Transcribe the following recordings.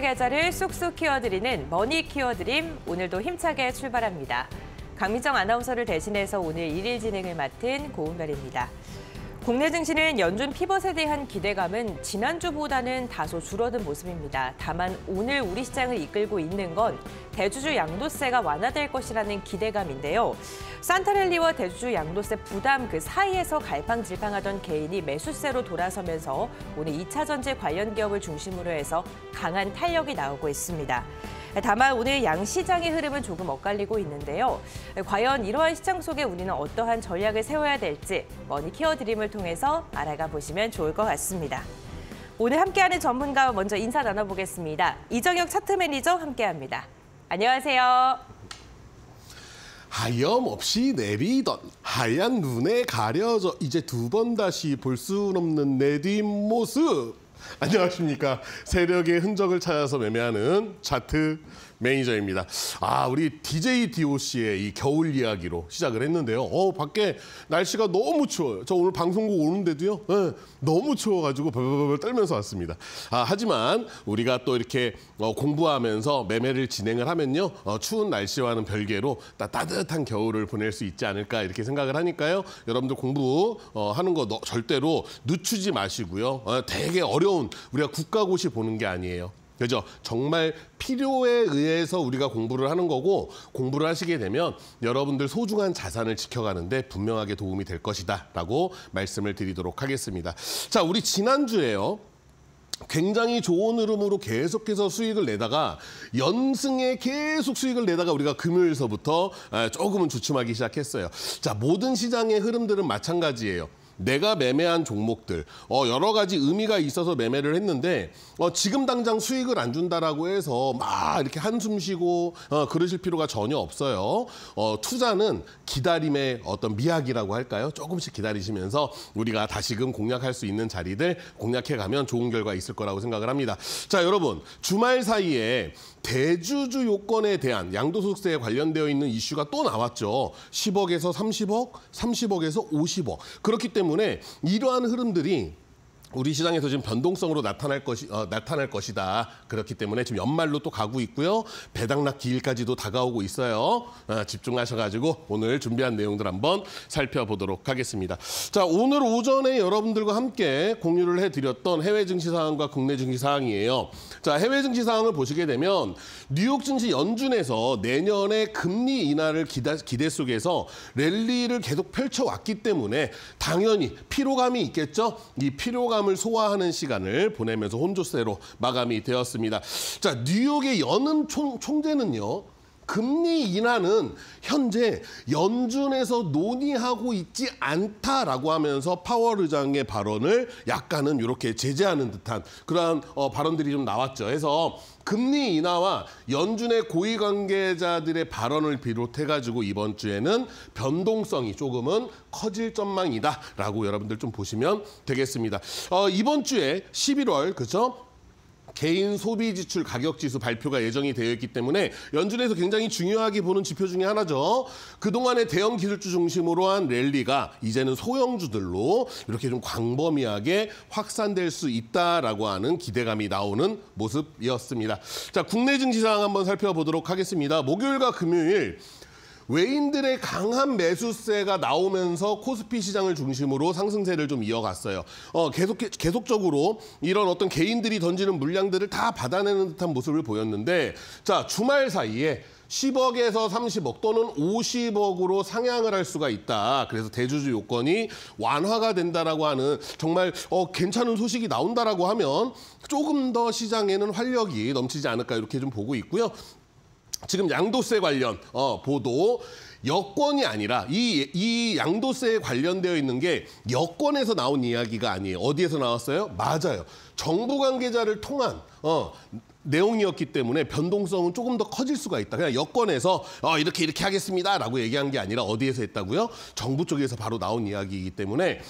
계좌를 쑥쑥 키워드리는 머니 키워드림 오늘도 힘차게 출발합니다. 강민정 아나운서를 대신해서 오늘 1일 진행을 맡은 고은별입니다. 국내 증시는 연준 피벗에 대한 기대감은 지난주보다는 다소 줄어든 모습입니다. 다만 오늘 우리 시장을 이끌고 있는 건 대주주 양도세가 완화될 것이라는 기대감인데요. 산타랠리와 대주주 양도세 부담 그 사이에서 갈팡질팡하던 개인이 매수세로 돌아서면서 오늘 2차 전지 관련 기업을 중심으로 해서 강한 탄력이 나오고 있습니다. 다만 오늘 양 시장의 흐름은 조금 엇갈리고 있는데요. 과연 이러한 시장 속에 우리는 어떠한 전략을 세워야 될지 머니 케어 드림을 통해서 알아가 보시면 좋을 것 같습니다. 오늘 함께하는 전문가와 먼저 인사 나눠보겠습니다. 이정혁 차트 매니저 함께합니다. 안녕하세요. 하염없이 내비던 하얀 눈에 가려져 이제 두 번 다시 볼 수 없는 내 뒷모습. 안녕하십니까. 세력의 흔적을 찾아서 매매하는 차트 매니저입니다. 아, 우리 DJ DOC의 이 겨울 이야기로 시작을 했는데요. 어, 밖에 날씨가 너무 추워요. 저 오늘 방송국 오는데도요. 네, 너무 추워가지고 벌벌벌 떨면서 왔습니다. 아, 하지만 우리가 또 이렇게 어, 공부하면서 매매를 진행을 하면요. 어, 추운 날씨와는 별개로 따, 따뜻한 겨울을 보낼 수 있지 않을까 이렇게 생각을 하니까요. 여러분들 공부 어, 하는 거 너, 절대로 늦추지 마시고요. 어, 되게 어려운 우리가 국가고시 보는 게 아니에요. 그죠? 정말 필요에 의해서 우리가 공부를 하는 거고 공부를 하시게 되면 여러분들 소중한 자산을 지켜가는데 분명하게 도움이 될 것이다 라고 말씀을 드리도록 하겠습니다. 자, 우리 지난주에요. 굉장히 좋은 흐름으로 계속해서 수익을 내다가 연승에 계속 수익을 내다가 우리가 금요일서부터 조금은 주춤하기 시작했어요. 자, 모든 시장의 흐름들은 마찬가지예요. 내가 매매한 종목들 어, 여러 가지 의미가 있어서 매매를 했는데 어, 지금 당장 수익을 안 준다라고 해서 막 이렇게 한숨 쉬고 어, 그러실 필요가 전혀 없어요. 어, 투자는 기다림의 어떤 미학이라고 할까요? 조금씩 기다리시면서 우리가 다시금 공략할 수 있는 자리들 공략해 가면 좋은 결과 있을 거라고 생각을 합니다. 자 여러분 주말 사이에 대주주 요건에 대한 양도소득세에 관련되어 있는 이슈가 또 나왔죠. 10억에서 30억, 30억에서 50억. 그렇기 때문에 이러한 흐름들이 우리 시장에서 지금 변동성으로 나타날 것이 어, 나타날 것이다. 그렇기 때문에 지금 연말로 또 가고 있고요. 배당락 기일까지도 다가오고 있어요. 아, 집중하셔가지고 오늘 준비한 내용들 한번 살펴보도록 하겠습니다. 자 오늘 오전에 여러분들과 함께 공유를 해드렸던 해외 증시 사항과 국내 증시 사항이에요자 해외 증시 사항을 보시게 되면 뉴욕 증시 연준에서 내년에 금리 인하를 기다, 기대 속에서 랠리를 계속 펼쳐왔기 때문에 당연히 피로감이 있겠죠. 이 피로감 피로감을 소화하는 시간을 보내면서 혼조세로 마감이 되었습니다. 자, 뉴욕의 연은 총, 총재는요. 금리 인하는 현재 연준에서 논의하고 있지 않다라고 하면서 파월 의장의 발언을 약간은 이렇게 제재하는 듯한 그러한 어, 발언들이 좀 나왔죠. 그래서 금리 인하와 연준의 고위 관계자들의 발언을 비롯해가지고 이번 주에는 변동성이 조금은 커질 전망이다라고 여러분들 좀 보시면 되겠습니다. 어, 이번 주에 11월 그죠? 개인 소비 지출 가격 지수 발표가 예정이 되어 있기 때문에 연준에서 굉장히 중요하게 보는 지표 중에 하나죠. 그동안의 대형 기술주 중심으로 한 랠리가 이제는 소형주들로 이렇게 좀 광범위하게 확산될 수 있다라고 하는 기대감이 나오는 모습이었습니다. 자, 국내 증시 상황 한번 살펴보도록 하겠습니다. 목요일과 금요일 외인들의 강한 매수세가 나오면서 코스피 시장을 중심으로 상승세를 좀 이어갔어요. 어, 계속 계속적으로 이런 어떤 개인들이 던지는 물량들을 다 받아내는 듯한 모습을 보였는데 자 주말 사이에 10억에서 30억 또는 50억으로 상향을 할 수가 있다. 그래서 대주주 요건이 완화가 된다라고 하는 정말 어, 괜찮은 소식이 나온다라고 하면 조금 더 시장에는 활력이 넘치지 않을까 이렇게 좀 보고 있고요. 지금 양도세 관련 어, 보도 여권이 아니라 이, 이 양도세에 관련되어 있는 게 여권에서 나온 이야기가 아니에요. 어디에서 나왔어요? 맞아요. 정부 관계자를 통한 어, 내용이었기 때문에 변동성은 조금 더 커질 수가 있다. 그냥 여권에서 어, 이렇게 이렇게 하겠습니다라고 얘기한 게 아니라 어디에서 했다고요? 정부 쪽에서 바로 나온 이야기이기 때문에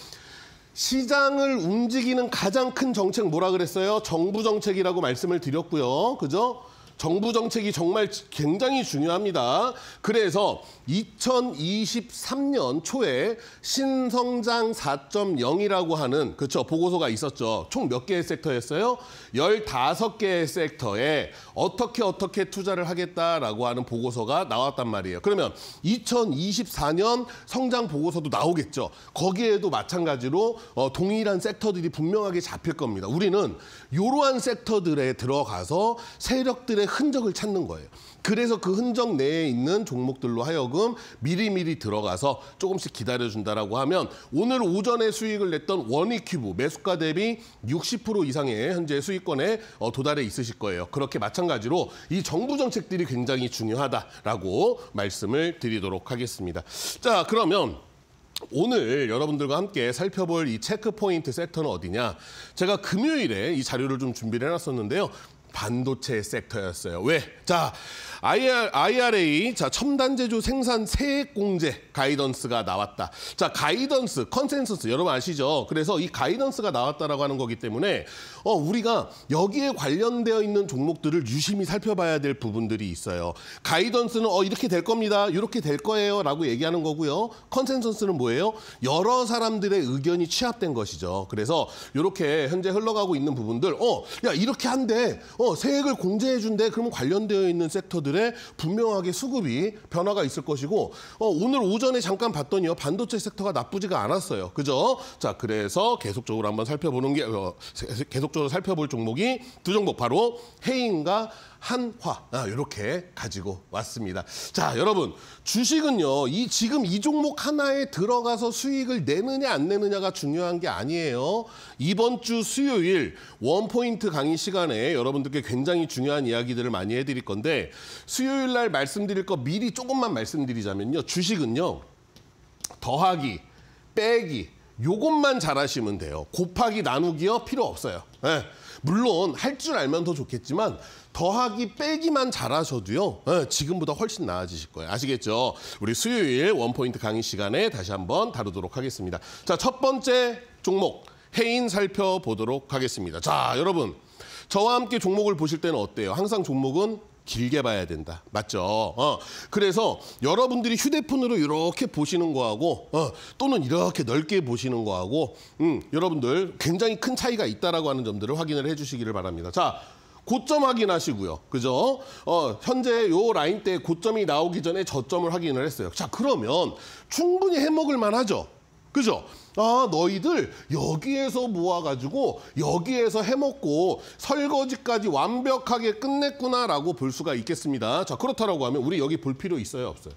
시장을 움직이는 가장 큰 정책 뭐라 그랬어요? 정부 정책이라고 말씀을 드렸고요. 그죠? 정부 정책이 정말 굉장히 중요합니다. 그래서 2023년 초에 신성장 4.0이라고 하는 그렇죠 보고서가 있었죠. 총 몇 개의 섹터였어요? 15개의 섹터에 어떻게 어떻게 투자를 하겠다라고 하는 보고서가 나왔단 말이에요. 그러면 2024년 성장 보고서도 나오겠죠. 거기에도 마찬가지로 어, 동일한 섹터들이 분명하게 잡힐 겁니다. 우리는 이러한 섹터들에 들어가서 세력들의 흔적을 찾는 거예요. 그래서 그 흔적 내에 있는 종목들로 하여금 미리미리 들어가서 조금씩 기다려준다라고 하면 오늘 오전에 수익을 냈던 원익 큐브 매수가 대비 60% 이상의 현재 수익권에 어, 도달해 있으실 거예요. 그렇게 마찬가지로 이 정부 정책들이 굉장히 중요하다라고 말씀을 드리도록 하겠습니다. 자, 그러면 오늘 여러분들과 함께 살펴볼 이 체크포인트 섹터는 어디냐. 제가 금요일에 이 자료를 좀 준비를 해놨었는데요. 반도체 섹터였어요. 왜? 자, IR, IRA 자 첨단 제조 생산 세액 공제 가이던스가 나왔다. 자 가이던스 컨센서스 여러분 아시죠? 그래서 이 가이던스가 나왔다라고 하는 거기 때문에 어 우리가 여기에 관련되어 있는 종목들을 유심히 살펴봐야 될 부분들이 있어요. 가이던스는 어 이렇게 될 겁니다. 이렇게 될 거예요라고 얘기하는 거고요. 컨센서스는 뭐예요? 여러 사람들의 의견이 취합된 것이죠. 그래서 이렇게 현재 흘러가고 있는 부분들 어 야 이렇게 한데 어 세액을 공제해 준대 그러면 관련되어 있는 섹터들 부분들의 분명하게 수급이 변화가 있을 것이고 어, 오늘 오전에 잠깐 봤더니요. 반도체 섹터가 나쁘지가 않았어요. 그죠? 자, 그래서 계속적으로 한번 살펴보는 게 어, 계속적으로 살펴볼 종목이 두 종목 바로 해인과 한화 아, 이렇게 가지고 왔습니다. 자 여러분 주식은요 이 지금 이 종목 하나에 들어가서 수익을 내느냐 안 내느냐가 중요한 게 아니에요. 이번 주 수요일 원포인트 강의 시간에 여러분들께 굉장히 중요한 이야기들을 많이 해드릴 건데 수요일 날 말씀드릴 거 미리 조금만 말씀드리자면요 주식은요 더하기 빼기 요것만 잘하시면 돼요. 곱하기 나누기요 필요 없어요. 네. 물론 할 줄 알면 더 좋겠지만 더하기 빼기만 잘하셔도요. 예, 지금보다 훨씬 나아지실 거예요. 아시겠죠? 우리 수요일 원포인트 강의 시간에 다시 한번 다루도록 하겠습니다. 자, 첫 번째 종목 해인 살펴보도록 하겠습니다. 자, 여러분 저와 함께 종목을 보실 때는 어때요? 항상 종목은 길게 봐야 된다. 맞죠? 어. 그래서 여러분들이 휴대폰으로 이렇게 보시는 거하고 어, 또는 이렇게 넓게 보시는 거하고 음, 여러분들 굉장히 큰 차이가 있다라고 하는 점들을 확인을 해주시기를 바랍니다. 자, 고점 확인하시고요. 그죠? 어, 현재 요 라인 때 고점이 나오기 전에 저점을 확인을 했어요. 자, 그러면 충분히 해먹을 만하죠. 그죠? 아, 너희들 여기에서 모아가지고 여기에서 해먹고 설거지까지 완벽하게 끝냈구나라고 볼 수가 있겠습니다. 자, 그렇다라고 하면 우리 여기 볼 필요 있어요, 없어요?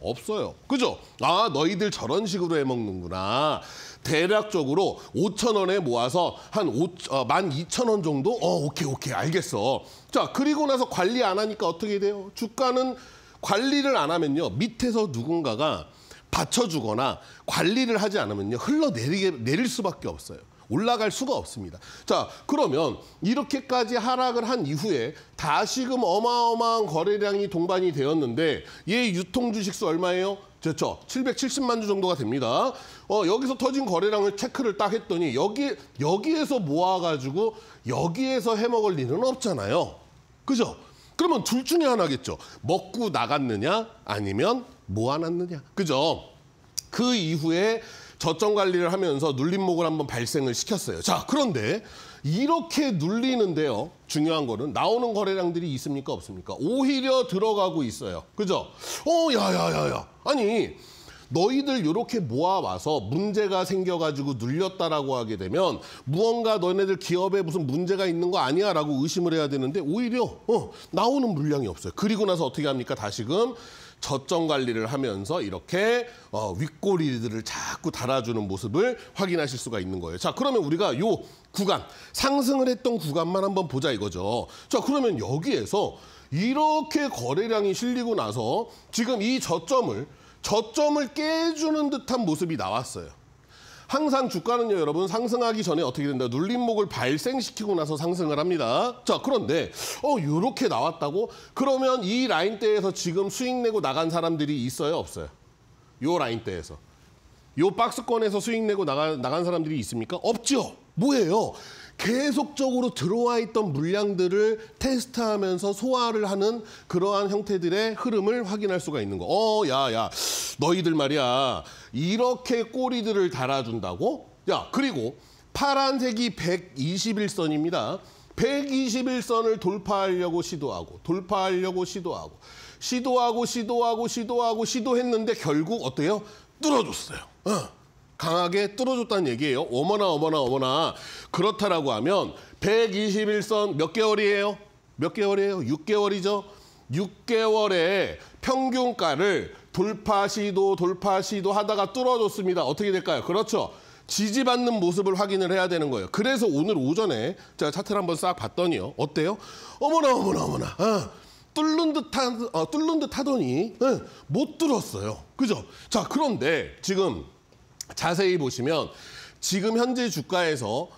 없어요. 그죠? 아, 너희들 저런 식으로 해먹는구나. 대략적으로 5천 원에 모아서 한 5, 어, 12,000원 정도? 어, 오케이, 오케이, 알겠어. 자, 그리고 나서 관리 안 하니까 어떻게 돼요? 주가는 관리를 안 하면요. 밑에서 누군가가 받쳐주거나 관리를 하지 않으면요 흘러내리게 내릴 수밖에 없어요. 올라갈 수가 없습니다. 자, 그러면 이렇게까지 하락을 한 이후에 다시금 어마어마한 거래량이 동반이 되었는데 얘 유통 주식수 얼마예요? 그렇죠. 770만 주 정도가 됩니다. 어, 여기서 터진 거래량을 체크를 딱 했더니 여기 여기에서 모아 가지고 여기에서 해 먹을 리는 없잖아요. 그죠? 그러면 둘 중에 하나겠죠. 먹고 나갔느냐 아니면 모아놨느냐. 그죠? 그 이후에 저점 관리를 하면서 눌림목을 한번 발생을 시켰어요. 자, 그런데 이렇게 눌리는데요. 중요한 거는 나오는 거래량들이 있습니까? 없습니까? 오히려 들어가고 있어요. 그죠? 어, 야, 야, 야, 야. 아니, 너희들 이렇게 모아와서 문제가 생겨가지고 눌렸다라고 하게 되면 무언가 너네들 기업에 무슨 문제가 있는 거 아니야 라고 의심을 해야 되는데 오히려 어, 나오는 물량이 없어요. 그리고 나서 어떻게 합니까? 다시금 저점 관리를 하면서 이렇게 어, 윗꼬리들을 자꾸 달아주는 모습을 확인하실 수가 있는 거예요. 자, 그러면 우리가 요 구간, 상승을 했던 구간만 한번 보자 이거죠. 자, 그러면 여기에서 이렇게 거래량이 실리고 나서 지금 이 저점을 저점을 깨주는 듯한 모습이 나왔어요. 항상 주가는요, 여러분 상승하기 전에 어떻게 된다? 눌림목을 발생시키고 나서 상승을 합니다. 자, 그런데 어, 요렇게 나왔다고? 그러면 이 라인대에서 지금 수익 내고 나간 사람들이 있어요, 없어요? 요 라인대에서. 요 박스권에서 수익 내고 나가, 나간 사람들이 있습니까? 없죠. 뭐예요? 계속적으로 들어와 있던 물량들을 테스트하면서 소화를 하는 그러한 형태들의 흐름을 확인할 수가 있는 거. 어, 야, 야, 너희들 말이야. 이렇게 꼬리들을 달아준다고? 야, 그리고 파란색이 121선입니다. 121선을 돌파하려고 시도하고 돌파하려고 시도하고 시도하고 시도하고 시도하고 시도했는데 결국 어때요? 뚫어줬어요. 어. 강하게 뚫어줬다는 얘기예요. 어머나 어머나 어머나 그렇다라고 하면 121선 몇 개월이에요? 몇 개월이에요? 6개월이죠. 6개월에 평균가를 돌파 시도 돌파 시도 하다가 뚫어줬습니다. 어떻게 될까요? 그렇죠. 지지받는 모습을 확인을 해야 되는 거예요. 그래서 오늘 오전에 제가 차트를 한번 싹 봤더니요. 어때요? 어머나 어머나 어머나. 어, 뚫는 듯한 어, 뚫는 듯 하더니 어, 못 뚫었어요. 그죠? 자 그런데 지금 자세히 보시면 지금 현재 주가에서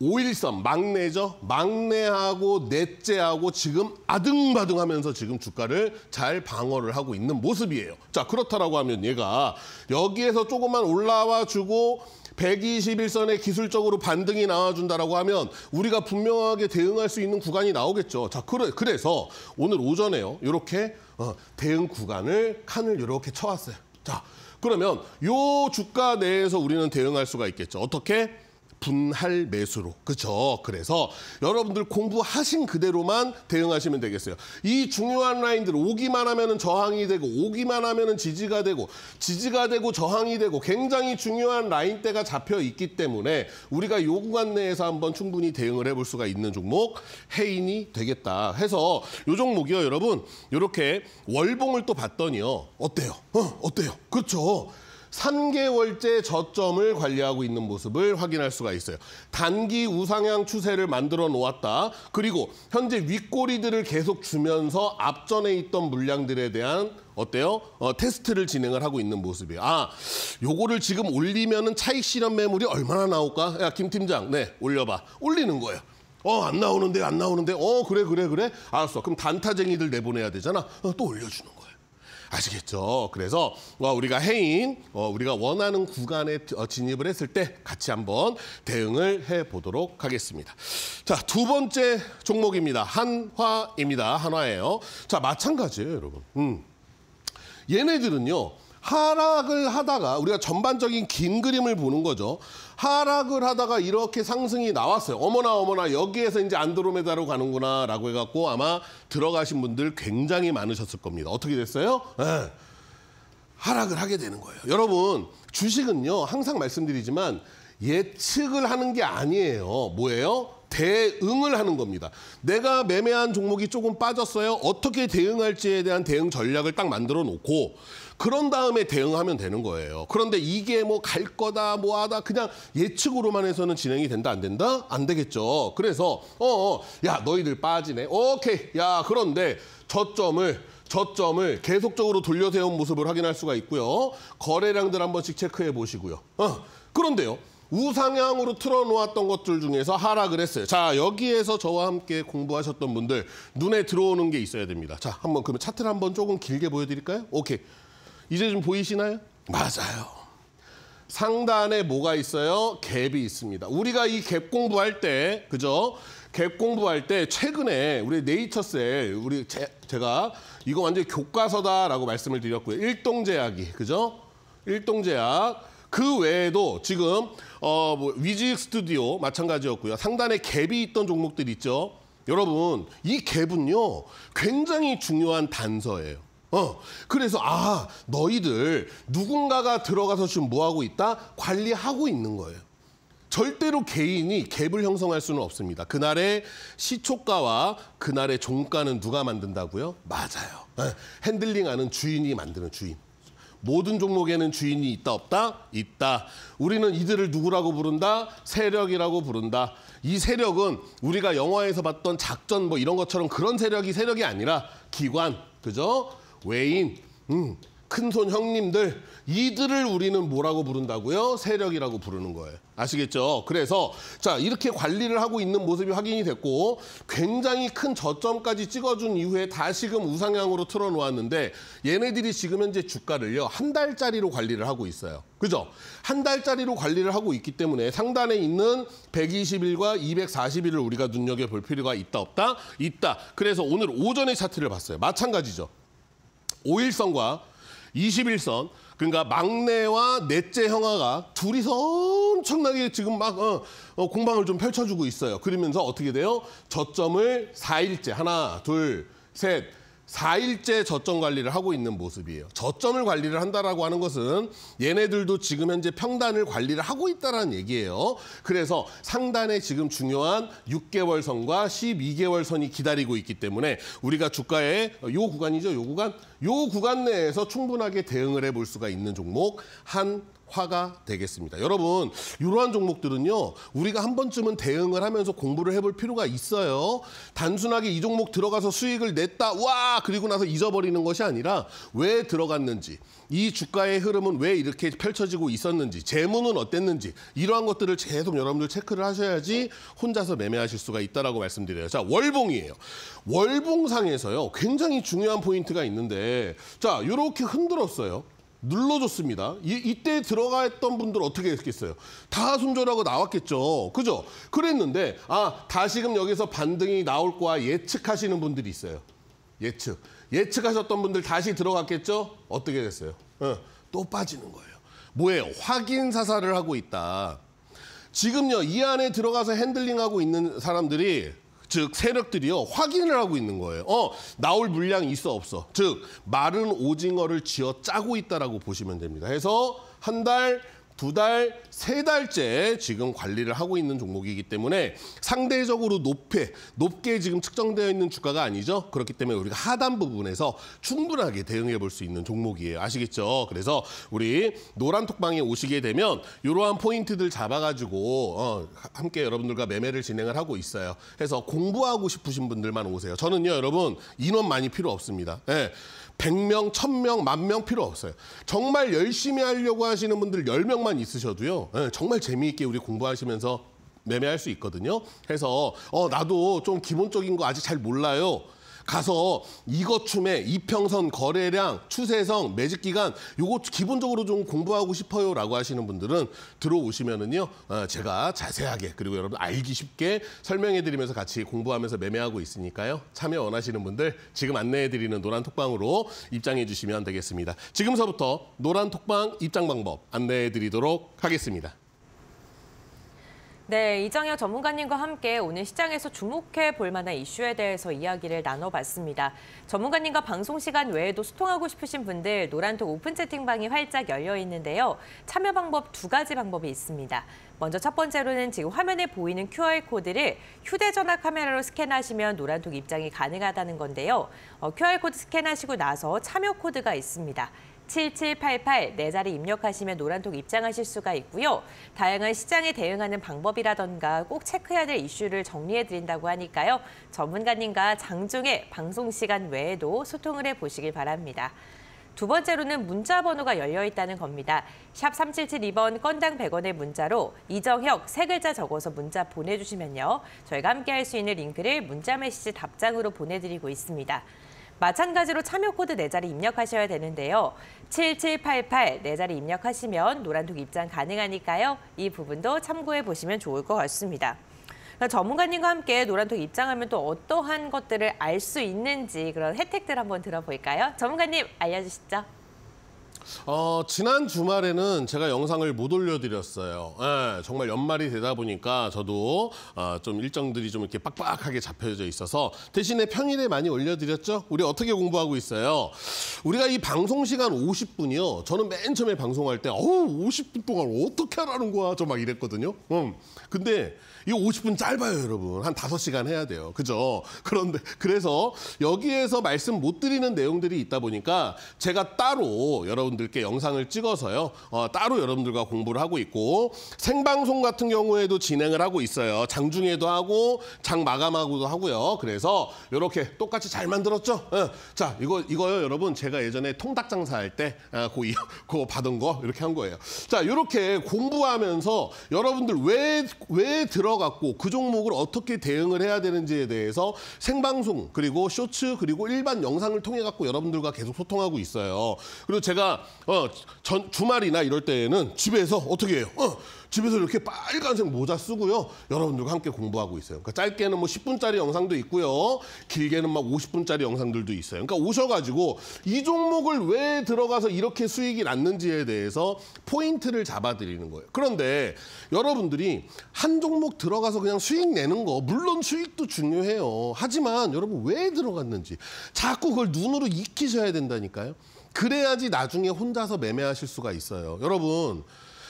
5일선 막내죠. 막내하고 넷째하고 지금 아등바등하면서 지금 주가를 잘 방어를 하고 있는 모습이에요. 자 그렇다라고 하면 얘가 여기에서 조금만 올라와 주고 121선에 기술적으로 반등이 나와준다라고 하면 우리가 분명하게 대응할 수 있는 구간이 나오겠죠. 자 그래, 그래서 오늘 오전에요. 이렇게 어, 대응 구간을 칸을 이렇게 쳐왔어요. 자. 그러면 요 주가 내에서 우리는 대응할 수가 있겠죠. 어떻게? 분할 매수로. 그렇죠. 그래서 여러분들 공부하신 그대로만 대응하시면 되겠어요. 이 중요한 라인들 오기만 하면은 저항이 되고 오기만 하면은 지지가 되고 지지가 되고 저항이 되고 굉장히 중요한 라인대가 잡혀 있기 때문에 우리가 요 구간 내에서 한번 충분히 대응을 해볼 수가 있는 종목 해인이 되겠다 해서 요 종목이요 여러분 요렇게 월봉을 또 봤더니요 어때요? 어, 어때요? 그렇죠. 3개월째 저점을 관리하고 있는 모습을 확인할 수가 있어요. 단기 우상향 추세를 만들어 놓았다. 그리고 현재 윗꼬리들을 계속 주면서 앞전에 있던 물량들에 대한 어때요? 어, 테스트를 진행을 하고 있는 모습이에요. 아, 요거를 지금 올리면은 차익 실현 매물이 얼마나 나올까? 야, 김 팀장, 네, 올려봐. 올리는 거예요. 어, 안 나오는데, 안 나오는데. 어, 그래, 그래, 그래. 알았어. 그럼 단타쟁이들 내보내야 되잖아. 어, 또 올려주는 거야. 아시겠죠? 그래서 어, 우리가 해인, 어, 우리가 원하는 구간에 어, 진입을 했을 때 같이 한번 대응을 해보도록 하겠습니다. 자, 두 번째 종목입니다. 한화입니다. 한화예요. 자, 마찬가지예요, 여러분. 음. 얘네들은요. 하락을 하다가 우리가 전반적인 긴 그림을 보는 거죠. 하락을 하다가 이렇게 상승이 나왔어요. 어머나 어머나 여기에서 이제 안드로메다로 가는구나 라고 해갖고 아마 들어가신 분들 굉장히 많으셨을 겁니다. 어떻게 됐어요? 네. 하락을 하게 되는 거예요. 여러분 주식은요 항상 말씀드리지만 예측을 하는 게 아니에요. 뭐예요? 대응을 하는 겁니다. 내가 매매한 종목이 조금 빠졌어요. 어떻게 대응할지에 대한 대응 전략을 딱 만들어 놓고 그런 다음에 대응하면 되는 거예요. 그런데 이게 뭐 갈 거다 뭐 하다 그냥 예측으로만 해서는 진행이 된다 안 된다? 안 되겠죠. 그래서 어, 어야 너희들 빠지네. 오케이. 야 그런데 저점을 저점을 계속적으로 돌려세운 모습을 확인할 수가 있고요. 거래량들 한 번씩 체크해 보시고요. 어, 그런데요. 우상향으로 틀어놓았던 것들 중에서 하락을 했어요. 자, 여기에서 저와 함께 공부하셨던 분들 눈에 들어오는 게 있어야 됩니다. 자, 한번 그러면 차트를 한번 조금 길게 보여드릴까요? 오케이. 이제 좀 보이시나요? 맞아요. 상단에 뭐가 있어요? 갭이 있습니다. 우리가 이 갭 공부할 때, 그죠? 갭 공부할 때 최근에 우리 네이처셀, 우리 제, 제가 이거 완전히 교과서다라고 말씀을 드렸고요. 일동제약이, 그죠? 일동제약. 그 외에도 지금 어, 뭐, 위지 스튜디오 마찬가지였고요. 상단에 갭이 있던 종목들 있죠. 여러분, 이 갭은요, 굉장히 중요한 단서예요. 어 그래서 아 너희들 누군가가 들어가서 지금 뭐 하고 있다 관리하고 있는 거예요. 절대로 개인이 갭을 형성할 수는 없습니다. 그날의 시초가와 그날의 종가는 누가 만든다고요? 맞아요. 네. 핸들링하는 주인이 만드는 주인. 모든 종목에는 주인이 있다 없다? 있다. 우리는 이들을 누구라고 부른다? 세력이라고 부른다. 이 세력은 우리가 영화에서 봤던 작전 뭐 이런 것처럼 그런 세력이 세력이 아니라 기관, 그죠? 외인, 음, 큰손 형님들 이들을 우리는 뭐라고 부른다고요? 세력이라고 부르는 거예요. 아시겠죠? 그래서 자 이렇게 관리를 하고 있는 모습이 확인이 됐고 굉장히 큰 저점까지 찍어준 이후에 다시금 우상향으로 틀어놓았는데 얘네들이 지금 현재 주가를요 한 달짜리로 관리를 하고 있어요. 그죠? 한 달짜리로 관리를 하고 있기 때문에 상단에 있는 1 2 1과2 4 1을 우리가 눈여겨볼 필요가 있다 없다? 있다. 그래서 오늘 오전에 차트를 봤어요. 마찬가지죠. 5일선과 21선 그러니까 막내와 넷째 형아가 둘이서 엄청나게 지금 막 어, 어, 공방을 좀 펼쳐주고 있어요. 그러면서 어떻게 돼요? 저점을 4일째 하나 둘 셋, 4일째 저점 관리를 하고 있는 모습이에요. 저점을 관리를 한다라고 하는 것은 얘네들도 지금 현재 평단을 관리를 하고 있다는 얘기예요. 그래서 상단에 지금 중요한 6개월 선과 12개월 선이 기다리고 있기 때문에 우리가 주가의 요 구간이죠. 요 구간. 요 구간 내에서 충분하게 대응을 해볼 수가 있는 종목 한 화가 되겠습니다. 여러분, 이러한 종목들은요, 우리가 한 번쯤은 대응을 하면서 공부를 해볼 필요가 있어요. 단순하게 이 종목 들어가서 수익을 냈다, 와! 그리고 나서 잊어버리는 것이 아니라 왜 들어갔는지, 이 주가의 흐름은 왜 이렇게 펼쳐지고 있었는지, 재무는 어땠는지, 이러한 것들을 계속 여러분들 체크를 하셔야지 혼자서 매매하실 수가 있다라고 말씀드려요. 자, 월봉이에요. 월봉상에서요, 굉장히 중요한 포인트가 있는데, 자, 이렇게 흔들었어요. 눌러줬습니다. 이, 때 들어가 했던 분들 어떻게 했겠어요? 다 손절하고 나왔겠죠. 그죠? 그랬는데 아 다시금 여기서 반등이 나올 거야 예측하시는 분들이 있어요. 예측. 예측하셨던 분들 다시 들어갔겠죠? 어떻게 됐어요? 어, 또 빠지는 거예요. 뭐예요? 확인 사살을 하고 있다. 지금요, 이 안에 들어가서 핸들링하고 있는 사람들이 즉 세력들이요 확인을 하고 있는 거예요. 어 나올 물량이 있어 없어. 즉 마른 오징어를 쥐어 짜고 있다라고 보시면 됩니다. 해서 한달 두 달, 세 달째 지금 관리를 하고 있는 종목이기 때문에 상대적으로 높게, 높게 지금 측정되어 있는 주가가 아니죠. 그렇기 때문에 우리가 하단 부분에서 충분하게 대응해 볼 수 있는 종목이에요. 아시겠죠? 그래서 우리 노란 톡방에 오시게 되면 이러한 포인트들 잡아가지고 어, 함께 여러분들과 매매를 진행을 하고 있어요. 해서 공부하고 싶으신 분들만 오세요. 저는요, 여러분 인원 많이 필요 없습니다. 예. 네. 100명, 1000명, 만 명 필요 없어요. 정말 열심히 하려고 하시는 분들 10명만 있으셔도요. 예, 정말 재미있게 우리 공부하시면서 매매할 수 있거든요. 해서 어, 나도 좀 기본적인 거 아직 잘 몰라요. 가서 이거춤에 이평선 거래량 추세성 매직 기간 요거 기본적으로 좀 공부하고 싶어요라고 하시는 분들은 들어오시면은요 어, 제가 자세하게 그리고 여러분 알기 쉽게 설명해드리면서 같이 공부하면서 매매하고 있으니까요 참여 원하시는 분들 지금 안내해드리는 노란 톡방으로 입장해주시면 되겠습니다. 지금서부터 노란 톡방 입장 방법 안내해드리도록 하겠습니다. 네, 이장혁 전문가님과 함께 오늘 시장에서 주목해 볼 만한 이슈에 대해서 이야기를 나눠봤습니다. 전문가님과 방송 시간 외에도 소통하고 싶으신 분들 노란톡 오픈 채팅방이 활짝 열려 있는데요. 참여 방법 두 가지 방법이 있습니다. 먼저 첫 번째로는 지금 화면에 보이는 QR코드를 휴대전화 카메라로 스캔하시면 노란톡 입장이 가능하다는 건데요. 어, QR코드 스캔하시고 나서 참여 코드가 있습니다. 7788네 자리 입력하시면 노란톡 입장하실 수가 있고요. 다양한 시장에 대응하는 방법이라던가 꼭 체크해야 될 이슈를 정리해드린다고 하니까요. 전문가님과 장중에 방송 시간 외에도 소통을 해보시길 바랍니다. 두 번째로는 문자 번호가 열려 있다는 겁니다. 샵 3772번 건당 100원의 문자로 이정혁 세 글자 적어서 문자 보내주시면요. 저희가 함께할 수 있는 링크를 문자 메시지 답장으로 보내드리고 있습니다. 마찬가지로 참여 코드 네 자리 입력하셔야 되는데요. 7788 네 자리 입력하시면 노란톡 입장 가능하니까요. 이 부분도 참고해 보시면 좋을 것 같습니다. 그러니까 전문가님과 함께 노란톡 입장하면 또 어떠한 것들을 알 수 있는지 그런 혜택들 한번 들어볼까요? 전문가님 알려주시죠. 어, 지난 주말에는 제가 영상을 못 올려드렸어요. 예, 정말 연말이 되다 보니까 저도 어, 좀 일정들이 좀 이렇게 빡빡하게 잡혀져 있어서 대신에 평일에 많이 올려드렸죠? 우리 어떻게 공부하고 있어요? 우리가 이 방송 시간 50분이요. 저는 맨 처음에 방송할 때 어우 50분 동안 어떻게 하라는 거야? 저 막 이랬거든요. 음. 근데 이 50분 짧아요, 여러분. 한 5시간 해야 돼요. 그죠? 그런데 그래서 여기에서 말씀 못 드리는 내용들이 있다 보니까 제가 따로 여러분들께 영상을 찍어서요. 어, 따로 여러분들과 공부를 하고 있고 생방송 같은 경우에도 진행을 하고 있어요. 장중에도 하고 장 마감하고도 하고요. 그래서 이렇게 똑같이 잘 만들었죠? 어. 자, 이거 이거요, 여러분. 제가 예전에 통닭 장사할 때 어, 고, 고 받은 거 이렇게 한 거예요. 자, 이렇게 공부하면서 여러분들 왜 왜 들어 들고그 종목을 어떻게 대응을 해야 되는지에 대해서 생방송 그리고 쇼츠 그리고 일반 영상을 통해 갖고 여러분들과 계속 소통하고 있어요. 그리고 제가 어, 전 주말이나 이럴 때에는 집에서 어떻게 해요? 어, 집에서 이렇게 빨간색 모자 쓰고요. 여러분들과 함께 공부하고 있어요. 그러니까 짧게는 뭐 10분짜리 영상도 있고요. 길게는 막 50분짜리 영상들도 있어요. 그러니까 오셔가지고 이 종목을 왜 들어가서 이렇게 수익이 났는지에 대해서 포인트를 잡아드리는 거예요. 그런데 여러분들이 한 종목 들어가서 그냥 수익 내는 거 물론 수익도 중요해요. 하지만 여러분 왜 들어갔는지 자꾸 그걸 눈으로 익히셔야 된다니까요. 그래야지 나중에 혼자서 매매하실 수가 있어요. 여러분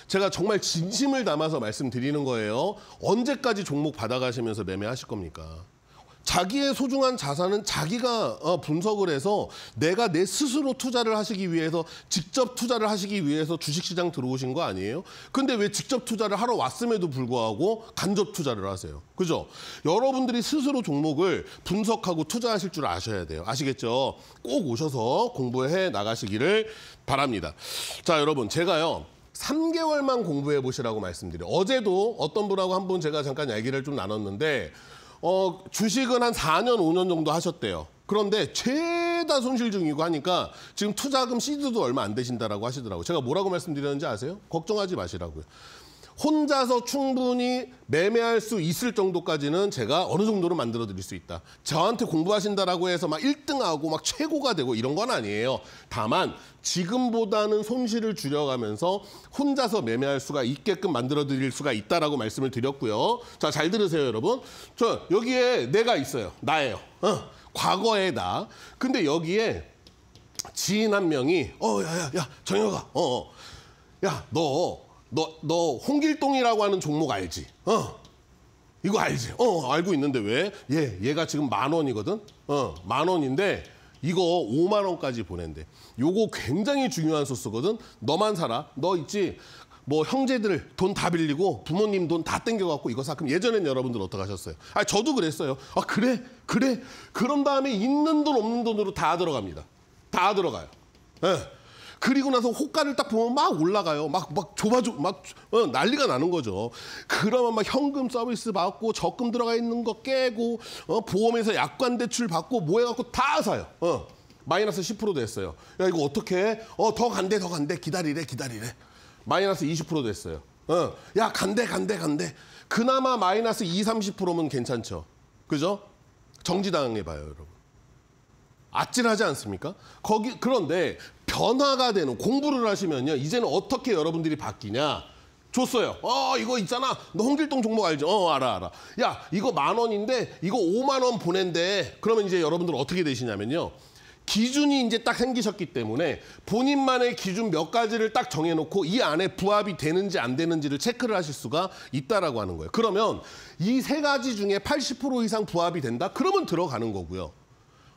제가 정말 진심을 담아서 말씀드리는 거예요. 언제까지 종목 받아가시면서 매매하실 겁니까? 자기의 소중한 자산은 자기가 어, 분석을 해서 내가 내 스스로 투자를 하시기 위해서 직접 투자를 하시기 위해서 주식시장 들어오신 거 아니에요? 근데 왜 직접 투자를 하러 왔음에도 불구하고 간접 투자를 하세요? 그죠? 여러분들이 스스로 종목을 분석하고 투자하실 줄 아셔야 돼요. 아시겠죠? 꼭 오셔서 공부해 나가시기를 바랍니다. 자, 여러분 제가요. 3개월만 공부해 보시라고 말씀드려요. 어제도 어떤 분하고 한번 제가 잠깐 얘기를 좀 나눴는데 어, 주식은 한 4년, 5년 정도 하셨대요. 그런데 최다 손실 중이고 하니까 지금 투자금 시드도 얼마 안 되신다라고 하시더라고요. 제가 뭐라고 말씀드렸는지 아세요? 걱정하지 마시라고요. 혼자서 충분히 매매할 수 있을 정도까지는 제가 어느 정도로 만들어 드릴 수 있다. 저한테 공부하신다라고 해서 막 1등하고 막 최고가 되고 이런 건 아니에요. 다만 지금보다는 손실을 줄여가면서 혼자서 매매할 수가 있게끔 만들어 드릴 수가 있다라고 말씀을 드렸고요. 자, 잘 들으세요, 여러분. 저 여기에 내가 있어요. 나예요. 어, 과거의 나. 근데 여기에 지인 한 명이 어, 야, 야, 야, 정혁아. 어. 어. 야, 너 너, 너 홍길동이라고 하는 종목 알지? 어. 이거 알지? 어, 알고 있는데 왜? 얘, 얘가 지금 만 원이거든? 어, 만 원인데 이거 5만 원까지 보낸대. 요거 굉장히 중요한 소스거든? 너만 살아. 너 있지? 뭐 형제들 돈 다 빌리고 부모님 돈 다 땡겨갖고 이거 사. 그럼 예전엔 여러분들 어떻게 하셨어요? 아, 저도 그랬어요. 아, 그래? 그래? 그런 다음에 있는 돈 없는 돈으로 다 들어갑니다. 다 들어가요. 예. 그리고 나서 호가를 딱 보면 막 올라가요. 막, 막 좁아져, 막 어, 난리가 나는 거죠. 그러면 막 현금 서비스 받고 적금 들어가 있는 거 깨고 어, 보험에서 약관 대출 받고 뭐 해갖고 다 사요. 어, 마이너스 10% 됐어요. 야, 이거 어떻게 해? 어, 더 간대, 더 간대. 기다리래, 기다리래. 마이너스 20% 됐어요. 어, 야, 간대, 간대, 간대. 그나마 마이너스 2, 30%면 괜찮죠. 그죠? 정지당해봐요, 여러분. 아찔하지 않습니까? 거기 그런데 변화가 되는 공부를 하시면요. 이제는 어떻게 여러분들이 바뀌냐. 줬어요. 어, 이거 있잖아. 너 홍길동 종목 알죠? 어, 알아, 알아. 야, 이거 만 원인데 이거 오만원 보낸대. 그러면 이제 여러분들 어떻게 되시냐면요. 기준이 이제 딱 생기셨기 때문에 본인만의 기준 몇 가지를 딱 정해놓고 이 안에 부합이 되는지 안 되는지를 체크를 하실 수가 있다라고 하는 거예요. 그러면 이 세 가지 중에 80% 이상 부합이 된다? 그러면 들어가는 거고요.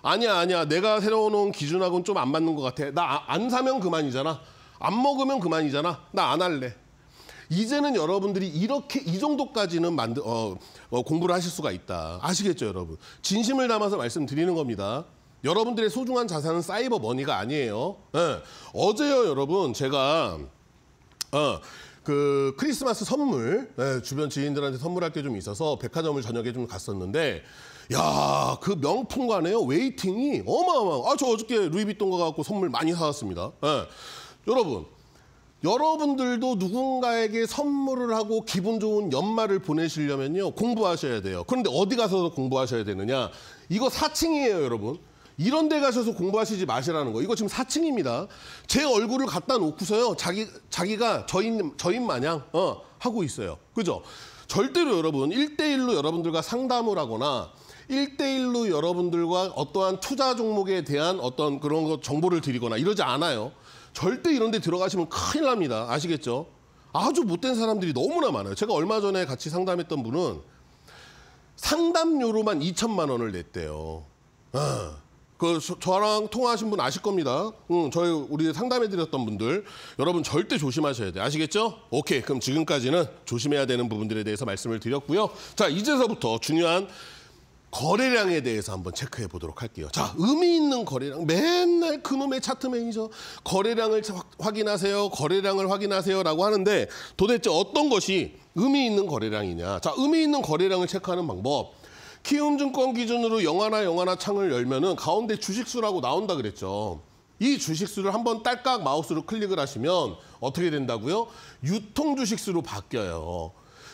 아니야 아니야 내가 세워놓은 기준하고는 좀 안 맞는 것 같아. 나안 아, 사면 그만이잖아. 안 먹으면 그만이잖아. 나 안 할래. 이제는 여러분들이 이렇게 이 정도까지는 만드, 어, 어, 공부를 하실 수가 있다. 아시겠죠, 여러분? 진심을 담아서 말씀드리는 겁니다. 여러분들의 소중한 자산은 사이버 머니가 아니에요. 네. 어제요, 여러분, 제가 어, 그 크리스마스 선물 네, 주변 지인들한테 선물할 게 좀 있어서 백화점을 저녁에 좀 갔었는데 야그 명품관에요 웨이팅이 어마어마. 아 저 어저께 루이비통 가갖고 선물 많이 사왔습니다. 네. 여러분 여러분들도 누군가에게 선물을 하고 기분 좋은 연말을 보내시려면요 공부하셔야 돼요. 그런데 어디 가서 공부하셔야 되느냐? 이거 4층이에요 여러분. 이런 데 가셔서 공부하시지 마시라는 거. 이거 지금 4층입니다. 제 얼굴을 갖다 놓고서요. 자기 자기가 저인 저인 마냥 어, 하고 있어요. 그죠? 절대로 여러분 1대1로 여러분들과 상담을 하거나 1대1로 여러분들과 어떠한 투자 종목에 대한 어떤 그런 거 정보를 드리거나 이러지 않아요. 절대 이런 데 들어가시면 큰일 납니다. 아시겠죠? 아주 못된 사람들이 너무나 많아요. 제가 얼마 전에 같이 상담했던 분은 상담료로만 2천만 원을 냈대요. 아, 그 저랑 통화하신 분 아실 겁니다. 응, 음, 저희 우리 상담해드렸던 분들 여러분 절대 조심하셔야 돼 아시겠죠? 오케이 그럼 지금까지는 조심해야 되는 부분들에 대해서 말씀을 드렸고요. 자 이제서부터 중요한 거래량에 대해서 한번 체크해 보도록 할게요. 자, 의미 있는 거래량. 맨날 그놈의 차트 매니저 거래량을 확인하세요. 거래량을 확인하세요라고 하는데 도대체 어떤 것이 의미 있는 거래량이냐. 자, 의미 있는 거래량을 체크하는 방법. 키움증권 기준으로 영화나영화나 창을 열면은 가운데 주식수라고 나온다 그랬죠. 이 주식수를 한번 딸깍 마우스로 클릭을 하시면 어떻게 된다고요? 유통 주식수로 바뀌어요.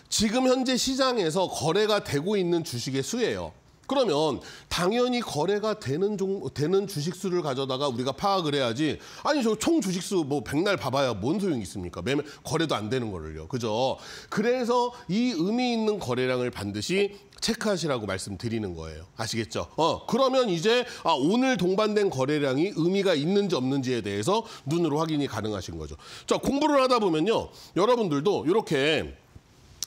지금 현재 시장에서 거래가 되고 있는 주식의 수예요. 그러면 당연히 거래가 되는 종 되는 주식수를 가져다가 우리가 파악을 해야지. 아니 저 총 주식수 뭐 백날 봐봐야 뭔 소용이 있습니까? 매매 거래도 안 되는 거를요. 그죠? 그래서 이 의미 있는 거래량을 반드시 체크하시라고 말씀드리는 거예요. 아시겠죠? 어, 그러면 이제 아, 오늘 동반된 거래량이 의미가 있는지 없는지에 대해서 눈으로 확인이 가능하신 거죠. 자, 공부를 하다 보면요. 여러분들도 이렇게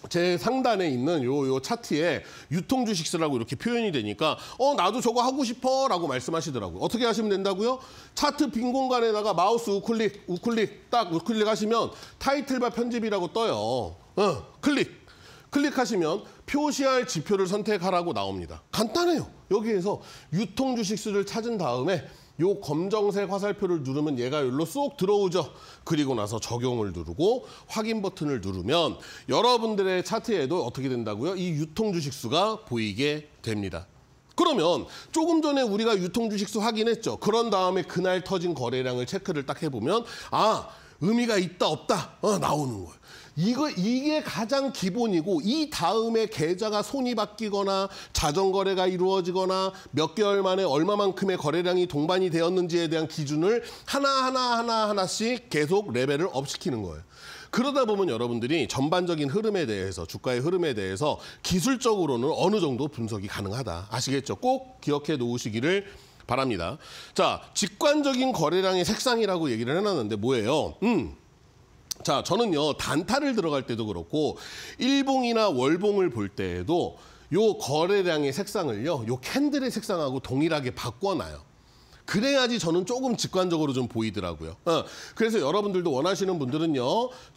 제 상단에 있는 요, 요 차트에 유통 주식수라고 이렇게 표현이 되니까 어 나도 저거 하고 싶어 라고 말씀하시더라고요. 어떻게 하시면 된다고요? 차트 빈 공간에다가 마우스 우클릭 우클릭 딱 우클릭 하시면 타이틀바 편집이라고 떠요. 어, 클릭 클릭하시면 표시할 지표를 선택하라고 나옵니다. 간단해요. 여기에서 유통 주식수를 찾은 다음에 요 검정색 화살표를 누르면 얘가 여기로 쏙 들어오죠. 그리고 나서 적용을 누르고 확인 버튼을 누르면 여러분들의 차트에도 어떻게 된다고요? 이 유통 주식수가 보이게 됩니다. 그러면 조금 전에 우리가 유통 주식수 확인했죠. 그런 다음에 그날 터진 거래량을 체크를 딱 해보면 아 의미가 있다 없다 어, 나오는 거예요. 이거 이게 가장 기본이고 이 다음에 계좌가 손이 바뀌거나 자전 거래가 이루어지거나 몇 개월 만에 얼마만큼의 거래량이 동반이 되었는지에 대한 기준을 하나하나 하나 하나씩 계속 레벨을 업시키는 거예요. 그러다 보면 여러분들이 전반적인 흐름에 대해서 주가의 흐름에 대해서 기술적으로는 어느 정도 분석이 가능하다. 아시겠죠? 꼭 기억해 놓으시기를 바랍니다. 자, 직관적인 거래량의 색상이라고 얘기를 해놨는데 뭐예요? 음. 자, 저는요, 단타를 들어갈 때도 그렇고, 일봉이나 월봉을 볼 때에도 요 거래량의 색상을요, 요 캔들의 색상하고 동일하게 바꿔놔요. 그래야지 저는 조금 직관적으로 좀 보이더라고요. 어, 그래서 여러분들도 원하시는 분들은요.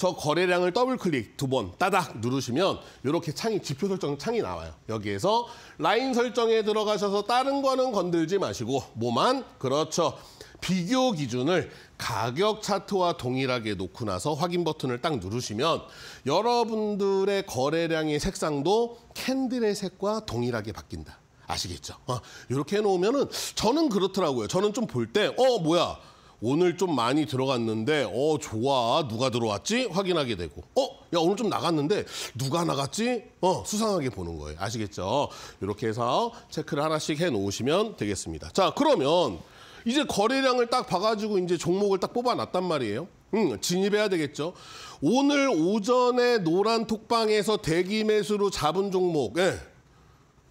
저 거래량을 더블 클릭 두 번 따닥 누르시면 이렇게 창이 지표 설정 창이 나와요. 여기에서 라인 설정에 들어가셔서 다른 거는 건들지 마시고 뭐만 그렇죠. 비교 기준을 가격 차트와 동일하게 놓고 나서 확인 버튼을 딱 누르시면 여러분들의 거래량의 색상도 캔들의 색과 동일하게 바뀐다. 아시겠죠? 어, 이렇게 해놓으면은 저는 그렇더라고요. 저는 좀 볼 때, 어, 뭐야. 오늘 좀 많이 들어갔는데, 어, 좋아. 누가 들어왔지? 확인하게 되고. 어, 야, 오늘 좀 나갔는데, 누가 나갔지? 어, 수상하게 보는 거예요. 아시겠죠? 이렇게 해서 체크를 하나씩 해 놓으시면 되겠습니다. 자, 그러면 이제 거래량을 딱 봐가지고 이제 종목을 딱 뽑아놨단 말이에요. 응, 음, 진입해야 되겠죠. 오늘 오전에 노란 톡방에서 대기 매수로 잡은 종목, 예.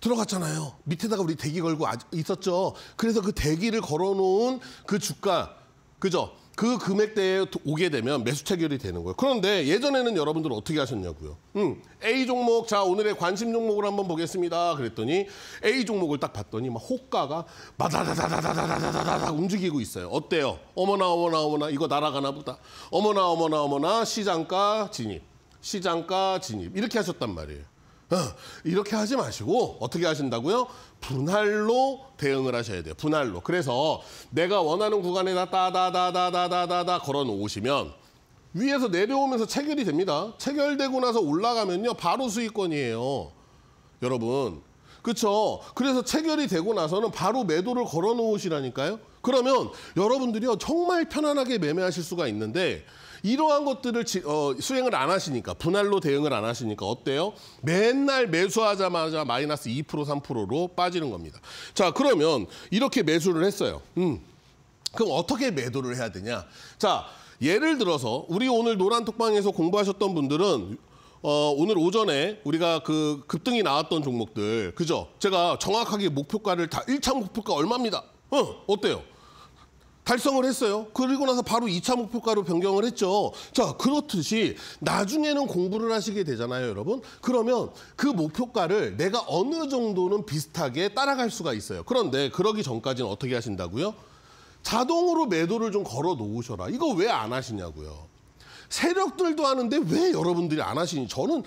들어갔잖아요. 밑에다가 우리 대기 걸고 있었죠. 그래서 그 대기를 걸어놓은 그 주가, 그죠? 그 금액대에 오게 되면 매수 체결이 되는 거예요. 그런데 예전에는 여러분들 어떻게 하셨냐고요. 음, A 종목, 자 오늘의 관심 종목을 한번 보겠습니다. 그랬더니 A 종목을 딱 봤더니 막 호가가 마다다다다다다다다다 움직이고 있어요. 어때요? 어머나 어머나 어머나 이거 날아가나 보다. 어머나 어머나 어머나 시장가 진입, 시장가 진입 이렇게 하셨단 말이에요. 어, 이렇게 하지 마시고 어떻게 하신다고요? 분할로 대응을 하셔야 돼요. 분할로. 그래서 내가 원하는 구간에다 따다다다다다다다 걸어 놓으시면 위에서 내려오면서 체결이 됩니다. 체결되고 나서 올라가면요. 바로 수익권이에요. 여러분. 그렇죠? 그래서 체결이 되고 나서는 바로 매도를 걸어 놓으시라니까요. 그러면 여러분들이요. 정말 편안하게 매매하실 수가 있는데 이러한 것들을 지, 어, 수행을 안 하시니까 분할로 대응을 안 하시니까 어때요? 맨날 매수하자마자 마이너스 2% 3%로 빠지는 겁니다. 자 그러면 이렇게 매수를 했어요. 음. 그럼 어떻게 매도를 해야 되냐? 자 예를 들어서 우리 오늘 노란 톡방에서 공부하셨던 분들은 어, 오늘 오전에 우리가 그 급등이 나왔던 종목들, 그죠? 제가 정확하게 목표가를 다 1차 목표가 얼마입니다. 어, 어때요? 달성을 했어요. 그리고 나서 바로 2차 목표가로 변경을 했죠. 자, 그렇듯이 나중에는 공부를 하시게 되잖아요, 여러분. 그러면 그 목표가를 내가 어느 정도는 비슷하게 따라갈 수가 있어요. 그런데 그러기 전까지는 어떻게 하신다고요? 자동으로 매도를 좀 걸어 놓으셔라. 이거 왜 안 하시냐고요. 세력들도 하는데 왜 여러분들이 안 하시니? 저는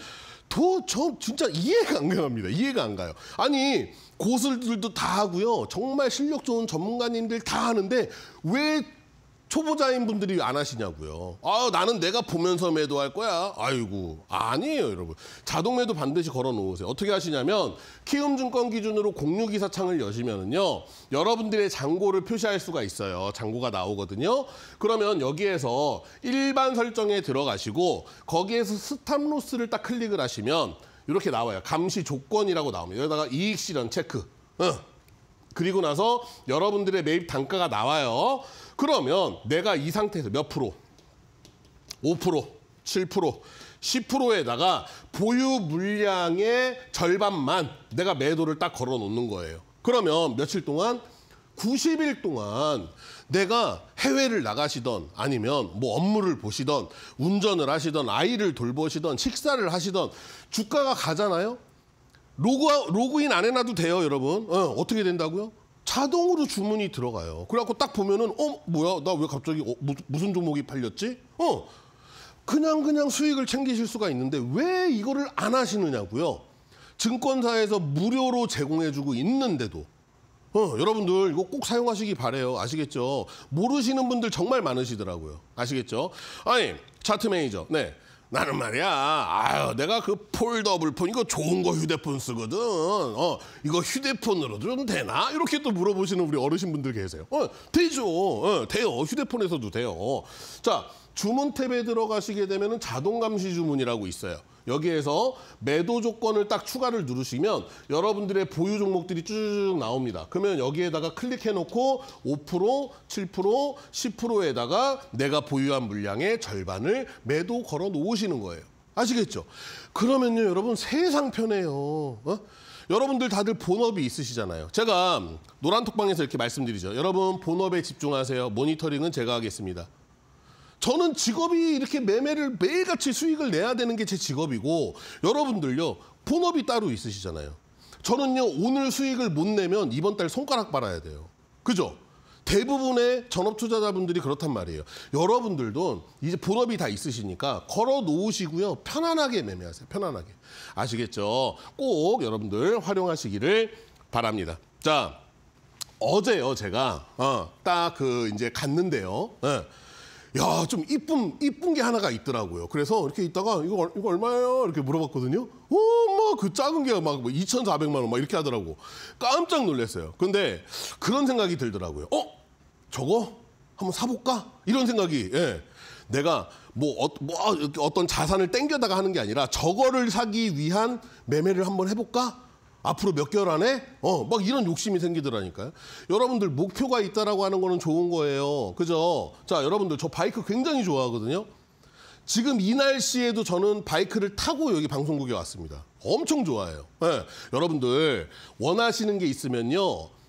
도저 진짜 이해가 안 갑니다. 이해가 안 가요. 아니 고슬들도다 하고요. 정말 실력 좋은 전문가님들 다 하는데 왜 초보자인 분들이 안 하시냐고요. 아 나는 내가 보면서 매도할 거야. 아이고 아니에요 여러분. 자동 매도 반드시 걸어놓으세요. 어떻게 하시냐면 키움증권 기준으로 공유기사 창을 여시면은요 여러분들의 잔고를 표시할 수가 있어요. 잔고가 나오거든요. 그러면 여기에서 일반 설정에 들어가시고 거기에서 스탑 로스를 딱 클릭을 하시면 이렇게 나와요. 감시 조건이라고 나옵니다. 여기다가 이익 실현 체크. 응. 그리고 나서 여러분들의 매입 단가가 나와요. 그러면 내가 이 상태에서 몇 프로? 5%, 7%, 10%에다가 보유 물량의 절반만 내가 매도를 딱 걸어 놓는 거예요. 그러면 며칠 동안 90일 동안 내가 해외를 나가시던 아니면 뭐 업무를 보시던 운전을 하시던 아이를 돌보시던 식사를 하시던 주가가 가잖아요. 로그 로그인 안 해놔도 돼요, 여러분. 예, 어, 떻게 된다고요? 자동으로 주문이 들어가요. 그래갖고 딱 보면은 어 뭐야 나 왜 갑자기 어, 무슨 종목이 팔렸지? 어 그냥 그냥 수익을 챙기실 수가 있는데 왜 이거를 안 하시느냐고요. 증권사에서 무료로 제공해주고 있는데도 어, 여러분들 이거 꼭 사용하시기 바래요. 아시겠죠? 모르시는 분들 정말 많으시더라고요. 아시겠죠? 아니, 차트 매니저. 네. 나는 말이야, 아유, 내가 그 폴더블폰 이거 좋은 거 휴대폰 쓰거든. 어, 이거 휴대폰으로 도좀 되나? 이렇게 또 물어보시는 우리 어르신분들 계세요. 어, 되죠. 어, 돼요. 휴대폰에서도 돼요. 자, 주문 탭에 들어가시게 되면 자동 감시 주문이라고 있어요. 여기에서 매도 조건을 딱 추가를 누르시면 여러분들의 보유 종목들이 쭉 나옵니다. 그러면 여기에다가 클릭해놓고 5%, 7%, 10%에다가 내가 보유한 물량의 절반을 매도 걸어 놓으시는 거예요. 아시겠죠? 그러면요, 여러분 세상 편해요. 어? 여러분들 다들 본업이 있으시잖아요. 제가 노란톡방에서 이렇게 말씀드리죠. 여러분 본업에 집중하세요. 모니터링은 제가 하겠습니다. 저는 직업이 이렇게 매매를 매일같이 수익을 내야 되는 게 제 직업이고 여러분들요 본업이 따로 있으시잖아요. 저는요 오늘 수익을 못 내면 이번 달 손가락 빨아야 돼요. 그죠? 대부분의 전업 투자자분들이 그렇단 말이에요. 여러분들도 이제 본업이 다 있으시니까 걸어 놓으시고요. 편안하게 매매하세요. 편안하게. 아시겠죠? 꼭 여러분들 활용하시기를 바랍니다. 자, 어제요 제가 어, 딱 그 이제 갔는데요. 예. 야, 좀 이쁨, 이쁜 게 하나가 있더라고요. 그래서 이렇게 있다가 이거, 이거 얼마예요? 이렇게 물어봤거든요. 어, 막그 작은 게 막 2,400만 뭐 원막 이렇게 하더라고. 깜짝 놀랐어요. 근데 그런 생각이 들더라고요. 어? 저거? 한번 사볼까? 이런 생각이, 예. 내가 뭐, 어, 뭐 어떤 자산을 땡겨다가 하는 게 아니라 저거를 사기 위한 매매를 한번 해볼까? 앞으로 몇 개월 안에 어막 이런 욕심이 생기더라니까요. 여러분들 목표가 있다라고 하는 거는 좋은 거예요. 그죠? 자, 여러분들 저 바이크 굉장히 좋아하거든요. 지금 이 날씨에도 저는 바이크를 타고 여기 방송국에 왔습니다. 엄청 좋아해요. 네. 여러분들 원하시는 게 있으면요.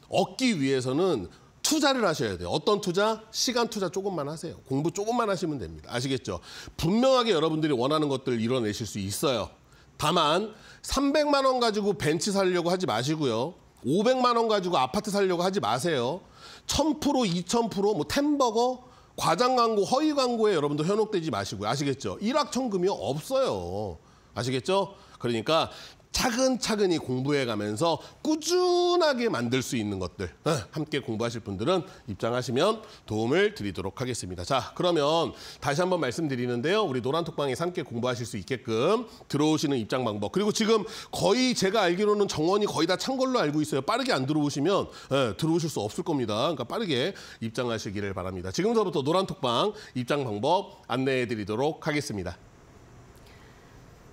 얻기 위해서는 투자를 하셔야 돼요. 어떤 투자? 시간 투자 조금만 하세요. 공부 조금만 하시면 됩니다. 아시겠죠? 분명하게 여러분들이 원하는 것들을 이뤄내실 수 있어요. 다만 300만 원 가지고 벤츠 살려고 하지 마시고요. 500만 원 가지고 아파트 살려고 하지 마세요. 1000% 2000%뭐 템버거 과장 광고, 허위 광고에 여러분도 현혹되지 마시고요. 아시겠죠? 일확천금이 없어요. 아시겠죠? 그러니까 차근차근히 공부해 가면서 꾸준하게 만들 수 있는 것들 어, 함께 공부하실 분들은 입장하시면 도움을 드리도록 하겠습니다. 자, 그러면 다시 한번 말씀드리는데요. 우리 노란톡방에서 함께 공부하실 수 있게끔 들어오시는 입장 방법 그리고 지금 거의 제가 알기로는 정원이 거의 다 찬 걸로 알고 있어요. 빠르게 안 들어오시면 예, 들어오실 수 없을 겁니다. 그러니까 빠르게 입장하시기를 바랍니다. 지금부터 노란톡방 입장 방법 안내해 드리도록 하겠습니다.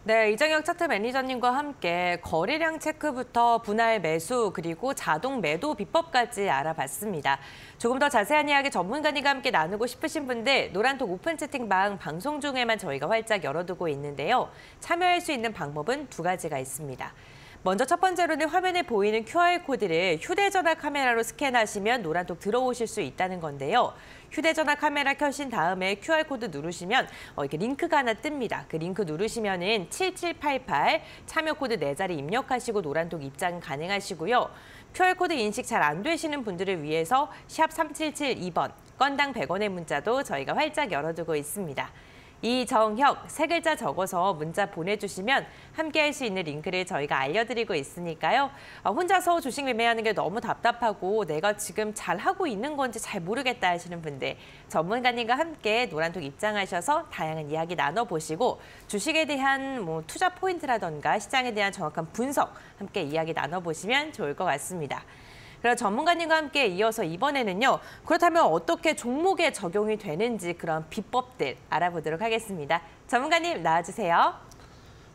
네, 이정혁 차트 매니저님과 함께 거래량 체크부터 분할 매수 그리고 자동 매도 비법까지 알아봤습니다. 조금 더 자세한 이야기 전문가님과 함께 나누고 싶으신 분들 노란톡 오픈 채팅방 방송 중에만 저희가 활짝 열어두고 있는데요. 참여할 수 있는 방법은 두 가지가 있습니다. 먼저 첫 번째로는 화면에 보이는 QR코드를 휴대전화 카메라로 스캔하시면 노란톡 들어오실 수 있다는 건데요. 휴대전화 카메라 켜신 다음에 QR코드 누르시면 어, 이렇게 링크가 하나 뜹니다. 그 링크 누르시면은 7788 참여 코드 네 자리 입력하시고 노란톡 입장 가능하시고요. QR코드 인식 잘 안 되시는 분들을 위해서 샵 3772번 건당 100원의 문자도 저희가 활짝 열어두고 있습니다. 이정혁 세 글자 적어서 문자 보내주시면 함께할 수 있는 링크를 저희가 알려드리고 있으니까요. 어, 혼자서 주식 매매하는 게 너무 답답하고 내가 지금 잘하고 있는 건지 잘 모르겠다 하시는 분들 전문가님과 함께 노란톡 입장하셔서 다양한 이야기 나눠보시고 주식에 대한 뭐 투자 포인트라던가 시장에 대한 정확한 분석 함께 이야기 나눠보시면 좋을 것 같습니다. 그래서 전문가님과 함께 이어서 이번에는요. 그렇다면 어떻게 종목에 적용이 되는지 그런 비법들 알아보도록 하겠습니다. 전문가님 나와주세요.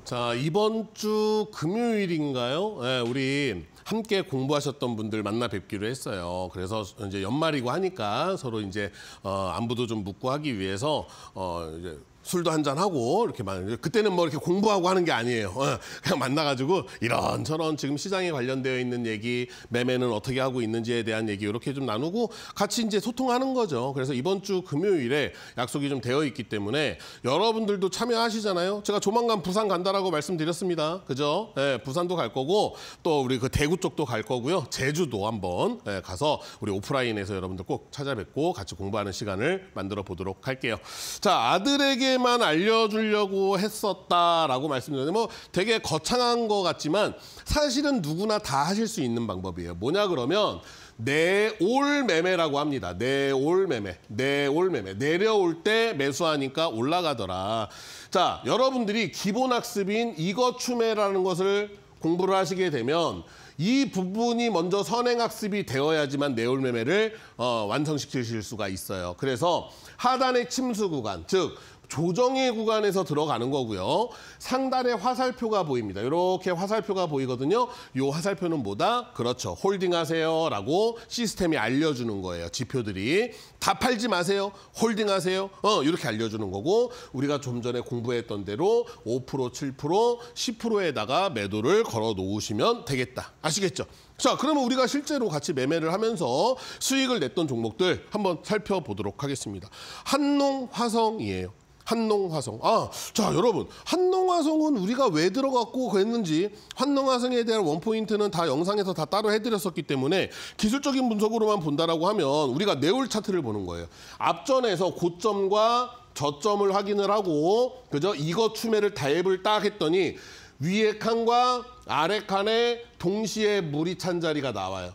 자 이번 주 금요일인가요? 네, 우리 함께 공부하셨던 분들 만나 뵙기로 했어요. 그래서 이제 연말이고 하니까 서로 이제 어, 안부도 좀 묻고 하기 위해서 어, 이제 술도 한 잔 하고 이렇게 만 그때는 뭐 이렇게 공부하고 하는 게 아니에요. 어, 그냥 만나가지고 이런저런 지금 시장에 관련되어 있는 얘기, 매매는 어떻게 하고 있는지에 대한 얘기 이렇게 좀 나누고 같이 이제 소통하는 거죠. 그래서 이번 주 금요일에 약속이 좀 되어 있기 때문에 여러분들도 참여하시잖아요. 제가 조만간 부산 간다라고 말씀드렸습니다. 그죠? 예, 부산도 갈 거고 또 우리 그 대구 쪽도 갈 거고요. 제주도 한번 예, 가서 우리 오프라인에서 여러분들 꼭 찾아뵙고 같이 공부하는 시간을 만들어 보도록 할게요. 자, 아들에게 쉽게만 알려주려고 했었다라고 말씀드렸는데 뭐 되게 거창한 것 같지만 사실은 누구나 다 하실 수 있는 방법이에요. 뭐냐 그러면 내 올 매매라고 합니다. 내 올 매매, 내 올 매매. 내려올 때 매수하니까 올라가더라. 자, 여러분들이 기본 학습인 이거춤매라는 것을 공부를 하시게 되면 이 부분이 먼저 선행학습이 되어야지만 내 올 매매를 어, 완성시키실 수가 있어요. 그래서 하단의 침수 구간, 즉 조정의 구간에서 들어가는 거고요. 상단에 화살표가 보입니다. 이렇게 화살표가 보이거든요. 이 화살표는 뭐다? 그렇죠. 홀딩하세요. 라고 시스템이 알려주는 거예요. 지표들이. 다 팔지 마세요. 홀딩하세요. 어, 이렇게 알려주는 거고 우리가 좀 전에 공부했던 대로 5%, 7%, 10%에다가 매도를 걸어 놓으시면 되겠다. 아시겠죠? 자, 그러면 우리가 실제로 같이 매매를 하면서 수익을 냈던 종목들 한번 살펴보도록 하겠습니다. 한농 화성이에요. 한농화성. 아, 자, 여러분. 한농화성은 우리가 왜 들어갔고 그랬는지 한농화성에 대한 원포인트는 다 영상에서 다 따로 해드렸었기 때문에 기술적인 분석으로만 본다라고 하면 우리가 네올 차트를 보는 거예요. 앞전에서 고점과 저점을 확인을 하고 그죠? 이거 추매를 다앱을딱 했더니 위에 칸과 아래 칸에 동시에 물이 찬 자리가 나와요.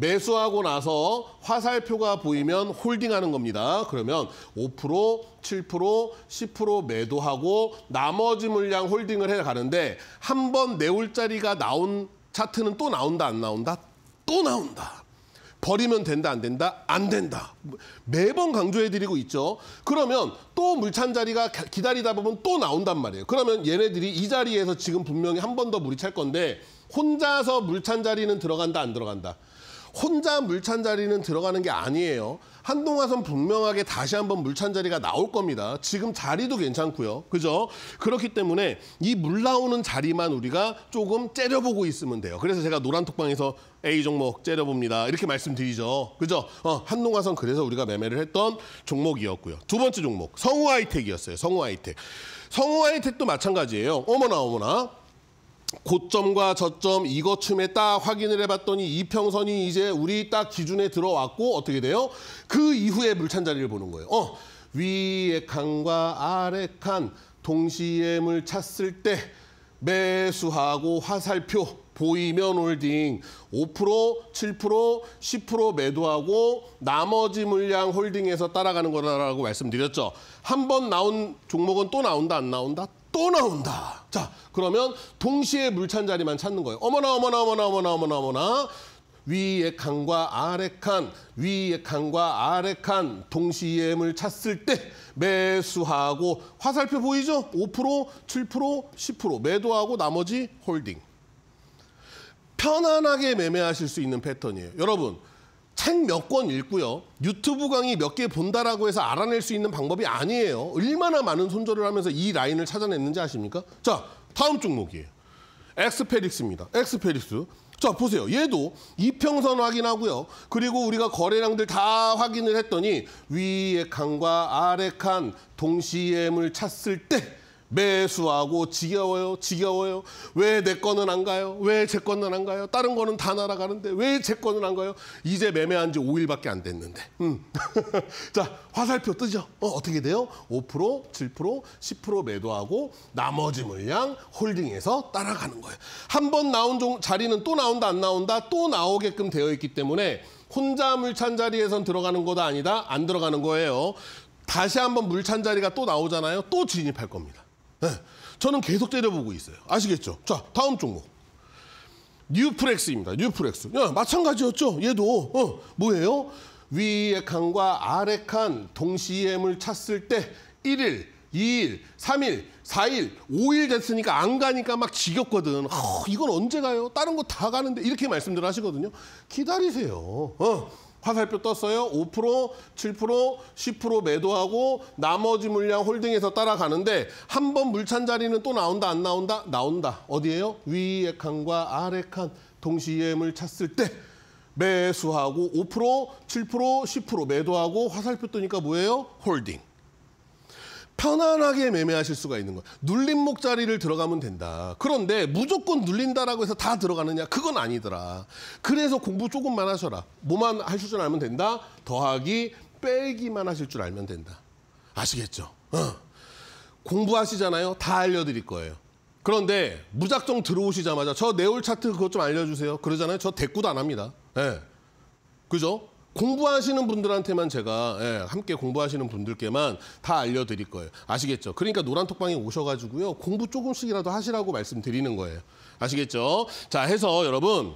매수하고 나서 화살표가 보이면 홀딩하는 겁니다. 그러면 5%, 7%, 10% 매도하고 나머지 물량 홀딩을 해가는데 한 번 내올 자리가 나온 차트는 또 나온다 안 나온다? 또 나온다. 버리면 된다 안 된다? 안 된다. 매번 강조해드리고 있죠. 그러면 또 물 찬 자리가 기다리다 보면 또 나온단 말이에요. 그러면 얘네들이 이 자리에서 지금 분명히 한 번 더 물이 찰 건데 혼자서 물 찬 자리는 들어간다 안 들어간다? 혼자 물찬 자리는 들어가는 게 아니에요. 한동화선 분명하게 다시 한번 물찬 자리가 나올 겁니다. 지금 자리도 괜찮고요. 그죠? 그렇기 때문에 이 물 나오는 자리만 우리가 조금 째려보고 있으면 돼요. 그래서 제가 노란 톡방에서 A 종목 째려봅니다. 이렇게 말씀드리죠. 그죠? 어, 한동화선 그래서 우리가 매매를 했던 종목이었고요. 두 번째 종목, 성우 하이텍이었어요. 성우 하이텍. 성우 하이텍도 마찬가지예요. 어머나 어머나. 고점과 저점 이거쯤에 딱 확인을 해봤더니 이평선이 이제 우리 딱 기준에 들어왔고 어떻게 돼요? 그 이후에 물 찬 자리를 보는 거예요. 어, 위의 칸과 아래 칸 동시에 물 찼을 때 매수하고 화살표 보이면 홀딩 5%, 7%, 10% 매도하고 나머지 물량 홀딩에서 따라가는 거라고 말씀드렸죠. 한 번 나온 종목은 또 나온다 안 나온다 또 나온다. 자, 그러면 동시에 물찬 자리만 찾는 거예요. 어머나, 어머나, 어머나, 어머나, 어머나, 어머나. 위의 칸과 아래 칸, 위의 칸과 아래 칸 동시에 물 찼을 때 매수하고 화살표 보이죠? 5%, 7%, 10% 매도하고 나머지 홀딩. 편안하게 매매하실 수 있는 패턴이에요. 여러분 책몇권 읽고요. 유튜브 강의 몇 개 본다라고 해서 알아낼 수 있는 방법이 아니에요. 얼마나 많은 손절을 하면서 이 라인을 찾아냈는지 아십니까? 자, 다음 종목이에요. 엑스페릭스입니다. 엑스페릭스. 자, 보세요. 얘도 이평선 확인하고요. 그리고 우리가 거래량들 다 확인을 했더니 위의 칸과 아래 칸 동시에 물 찼을 때 매수하고 지겨워요, 지겨워요. 왜 내 거는 안 가요? 왜 제 거는 안 가요? 다른 거는 다 날아가는데 왜 제 거는 안 가요? 이제 매매한 지 5일밖에 안 됐는데. 음. 자, 화살표 뜨죠? 어, 어떻게 돼요? 5%, 7%, 10% 매도하고 나머지 물량 홀딩해서 따라가는 거예요. 한 번 나온 종, 자리는 또 나온다, 안 나온다, 또 나오게끔 되어 있기 때문에 혼자 물찬 자리에선 들어가는 거다 아니다 안 들어가는 거예요. 다시 한 번 물찬 자리가 또 나오잖아요. 또 진입할 겁니다. 네. 저는 계속 때려보고 있어요. 아시겠죠? 자, 다음 종목. 뉴프렉스입니다. 뉴프렉스. 야, 네, 마찬가지였죠? 얘도. 어, 뭐예요? 위의 칸과 아래 칸 동시에 힘을 찼을 때 1일, 2일, 3일, 4일, 5일 됐으니까 안 가니까 막 지겹거든. 어, 이건 언제 가요? 다른 거 다 가는데 이렇게 말씀들 하시거든요. 기다리세요. 어. 화살표 떴어요. 5%, 7%, 10% 매도하고 나머지 물량 홀딩해서 따라가는데 한 번 물 찬 자리는 또 나온다 안 나온다? 나온다. 어디예요? 위의 칸과 아래 칸 동시에 물 찼을 때 매수하고 5%, 7%, 10% 매도하고 화살표 뜨니까 뭐예요? 홀딩. 편안하게 매매하실 수가 있는 거예요. 눌림목 자리를 들어가면 된다. 그런데 무조건 눌린다라고 해서 다 들어가느냐? 그건 아니더라. 그래서 공부 조금만 하셔라. 뭐만 하실 줄 알면 된다. 더하기, 빼기만 하실 줄 알면 된다. 아시겠죠? 어. 공부하시잖아요. 다 알려드릴 거예요. 그런데 무작정 들어오시자마자 저 네올 차트 그것 좀 알려주세요. 그러잖아요. 저 대꾸도 안 합니다. 예. 네. 그죠? 공부하시는 분들한테만 제가 예, 함께 공부하시는 분들께만 다 알려드릴 거예요. 아시겠죠? 그러니까 노란톡방에 오셔가지고요. 공부 조금씩이라도 하시라고 말씀드리는 거예요. 아시겠죠? 자, 해서 여러분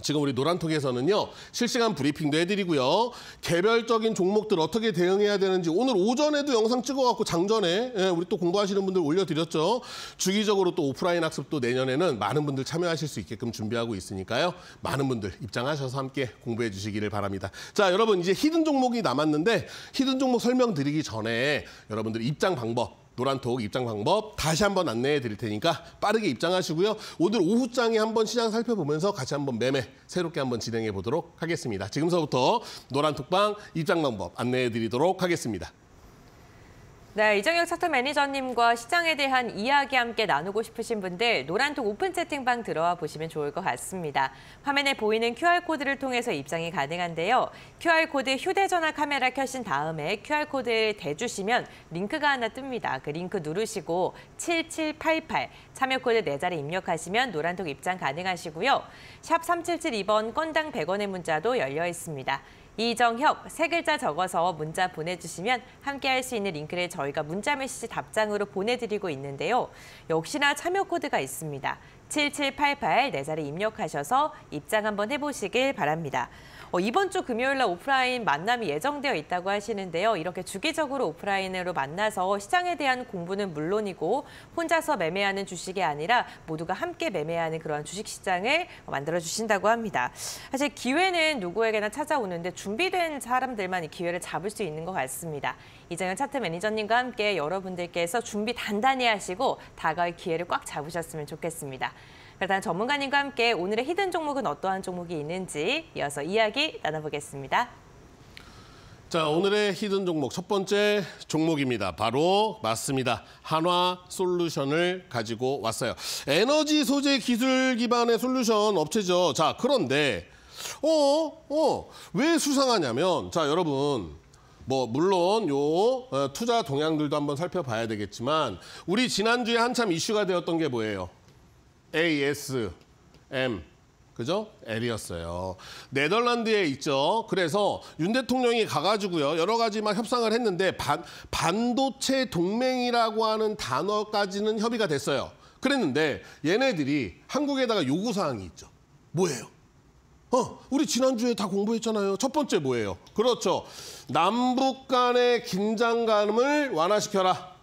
지금 우리 노란통에서는요 실시간 브리핑도 해드리고요 개별적인 종목들 어떻게 대응해야 되는지 오늘 오전에도 영상 찍어갖고 장전에 예, 우리 또 공부하시는 분들 올려드렸죠 주기적으로 또 오프라인 학습도 내년에는 많은 분들 참여하실 수 있게끔 준비하고 있으니까요 많은 분들 입장하셔서 함께 공부해 주시기를 바랍니다 자 여러분 이제 히든 종목이 남았는데 히든 종목 설명드리기 전에 여러분들 입장 방법 노란톡 입장 방법 다시 한번 안내해 드릴 테니까 빠르게 입장하시고요. 오늘 오후장에 한번 시장 살펴보면서 같이 한번 매매 새롭게 한번 진행해 보도록 하겠습니다. 지금서부터 노란톡방 입장 방법 안내해 드리도록 하겠습니다. 네, 이정혁 차트 매니저님과 시장에 대한 이야기 함께 나누고 싶으신 분들 노란톡 오픈 채팅방 들어와 보시면 좋을 것 같습니다. 화면에 보이는 QR코드를 통해서 입장이 가능한데요. QR코드 휴대전화 카메라 켜신 다음에 QR코드를 대주시면 링크가 하나 뜹니다. 그 링크 누르시고 7788 참여코드 4 자리 입력하시면 노란톡 입장 가능하시고요. 샵 3772번 건당 100원의 문자도 열려 있습니다. 이정혁 세 글자 적어서 문자 보내주시면 함께할 수 있는 링크를 저희가 문자 메시지 답장으로 보내드리고 있는데요. 역시나 참여 코드가 있습니다. 7788 4 자리 입력하셔서 입장 한번 해보시길 바랍니다. 어, 이번 주 금요일 날 오프라인 만남이 예정되어 있다고 하시는데요. 이렇게 주기적으로 오프라인으로 만나서 시장에 대한 공부는 물론이고 혼자서 매매하는 주식이 아니라 모두가 함께 매매하는 그런 주식 시장을 만들어 주신다고 합니다. 사실 기회는 누구에게나 찾아오는데 준비된 사람들만 이 기회를 잡을 수 있는 것 같습니다. 이정현 차트 매니저님과 함께 여러분들께서 준비 단단히 하시고 다가올 기회를 꽉 잡으셨으면 좋겠습니다. 그렇다면 전문가님과 함께 오늘의 히든 종목은 어떠한 종목이 있는지 이어서 이야기 나눠보겠습니다. 자, 오늘의 히든 종목 첫 번째 종목입니다. 바로 맞습니다. 한화 솔루션을 가지고 왔어요. 에너지 소재 기술 기반의 솔루션 업체죠. 자, 그런데 어, 어, 왜 수상하냐면 자, 여러분 뭐 물론 요 어, 투자 동향들도 한번 살펴봐야 되겠지만 우리 지난주에 한참 이슈가 되었던 게 뭐예요? ASM 그죠? L이었어요. 네덜란드에 있죠. 그래서 윤 대통령이 가가지고요. 여러 가지 막 협상을 했는데 반, 반도체 동맹이라고 하는 단어까지는 협의가 됐어요. 그랬는데 얘네들이 한국에다가 요구사항이 있죠. 뭐예요? 어, 우리 지난주에 다 공부했잖아요. 첫 번째 뭐예요? 그렇죠. 남북 간의 긴장감을 완화시켜라.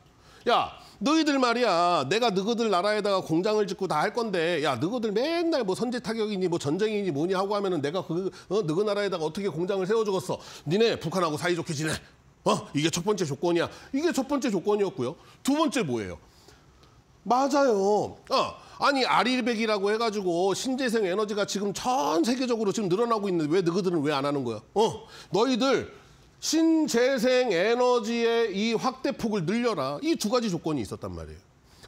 야, 너희들 말이야 내가 너희들 나라에다가 공장을 짓고 다 할 건데 야 너희들 맨날 뭐 선제 타격이니 뭐 전쟁이니 뭐니 하고 하면은 내가 그 어, 너희 나라에다가 어떻게 공장을 세워주겠어 니네 북한하고 사이좋게 지내 어 이게 첫 번째 조건이야 이게 첫 번째 조건이었고요 두 번째 뭐예요 맞아요 어 아니 아리백이라고 해가지고 신재생 에너지가 지금 전 세계적으로 지금 늘어나고 있는데 왜 너희들은 왜 안 하는 거야 어 너희들 신재생 에너지의 이 확대폭을 늘려라. 이 두 가지 조건이 있었단 말이에요.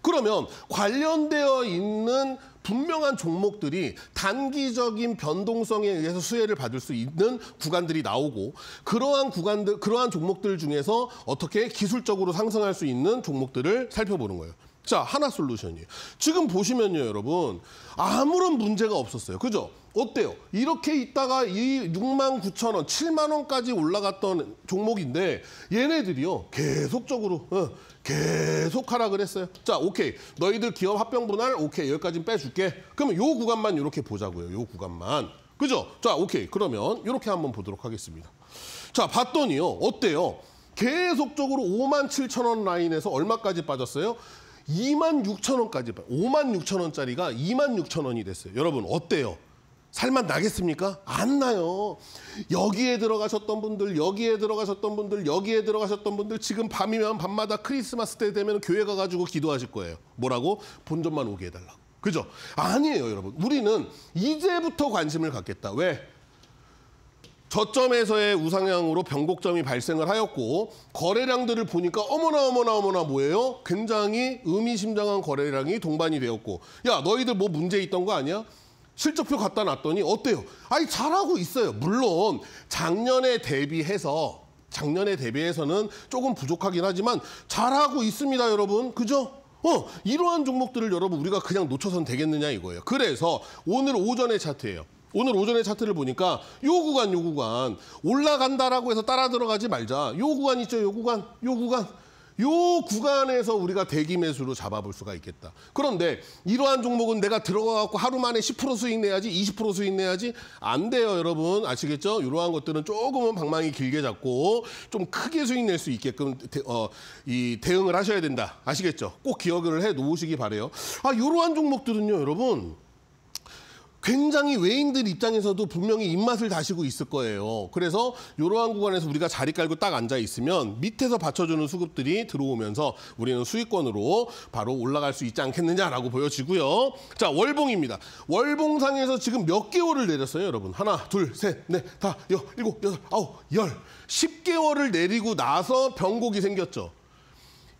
그러면 관련되어 있는 분명한 종목들이 단기적인 변동성에 의해서 수혜를 받을 수 있는 구간들이 나오고 그러한 구간들 그러한 종목들 중에서 어떻게 기술적으로 상승할 수 있는 종목들을 살펴보는 거예요. 자, 하나 솔루션이에요. 지금 보시면요, 여러분. 아무런 문제가 없었어요. 그죠? 어때요? 이렇게 있다가 이 6만 9천 원, 7만 원까지 올라갔던 종목인데 얘네들이요. 계속적으로 어, 계속 하라 그랬어요. 자, 오케이. 너희들 기업 합병 분할 오케이. 여기까지 빼줄게. 그러면 요 구간만 이렇게 보자고요. 요 구간만. 그죠? 자, 오케이. 그러면 이렇게 한번 보도록 하겠습니다. 자, 봤더니요. 어때요? 계속적으로 5만 7천 원 라인에서 얼마까지 빠졌어요? 2만 6천 원까지 5만 6천 원짜리가 2만 6천 원이 됐어요. 여러분 어때요? 살맛 나겠습니까? 안 나요. 여기에 들어가셨던 분들, 여기에 들어가셨던 분들, 여기에 들어가셨던 분들 지금 밤이면 밤마다 크리스마스 때 되면 교회 가가지고 기도하실 거예요. 뭐라고? 본전만 오게 해달라고. 그죠? 아니에요, 여러분. 우리는 이제부터 관심을 갖겠다. 왜? 저점에서의 우상향으로 변곡점이 발생을 하였고 거래량들을 보니까 어머나 어머나 어머나 뭐예요? 굉장히 의미심장한 거래량이 동반이 되었고 야 너희들 뭐 문제 있던 거 아니야? 실적표 갖다 놨더니 어때요? 아니 잘하고 있어요. 물론 작년에 대비해서 작년에 대비해서는 조금 부족하긴 하지만 잘하고 있습니다 여러분. 그죠? 어, 이러한 종목들을 여러분 우리가 그냥 놓쳐선 되겠느냐 이거예요. 그래서 오늘 오전의 차트예요. 오늘 오전에 차트를 보니까 요 구간 요 구간 올라간다라고 해서 따라 들어가지 말자. 요 구간 있죠. 요 구간. 요 구간. 요 구간에서 우리가 대기 매수로 잡아볼 수가 있겠다. 그런데 이러한 종목은 내가 들어가갖고 하루 만에 10% 수익 내야지, 20% 수익 내야지 안 돼요, 여러분. 아시겠죠? 이러한 것들은 조금은 방망이 길게 잡고 좀 크게 수익 낼 수 있게끔 대, 어, 이 대응을 하셔야 된다. 아시겠죠? 꼭 기억을 해 놓으시기 바래요. 아, 이러한 종목들은요, 여러분. 굉장히 외인들 입장에서도 분명히 입맛을 다시고 있을 거예요. 그래서 이러한 구간에서 우리가 자리 깔고 딱 앉아 있으면 밑에서 받쳐주는 수급들이 들어오면서 우리는 수익권으로 바로 올라갈 수 있지 않겠느냐라고 보여지고요. 자, 월봉입니다. 월봉상에서 지금 몇 개월을 내렸어요, 여러분? 하나, 둘, 셋, 넷, 다, 여, 일곱, 여덟, 아홉, 열. 십개월을 내리고 나서 변곡이 생겼죠.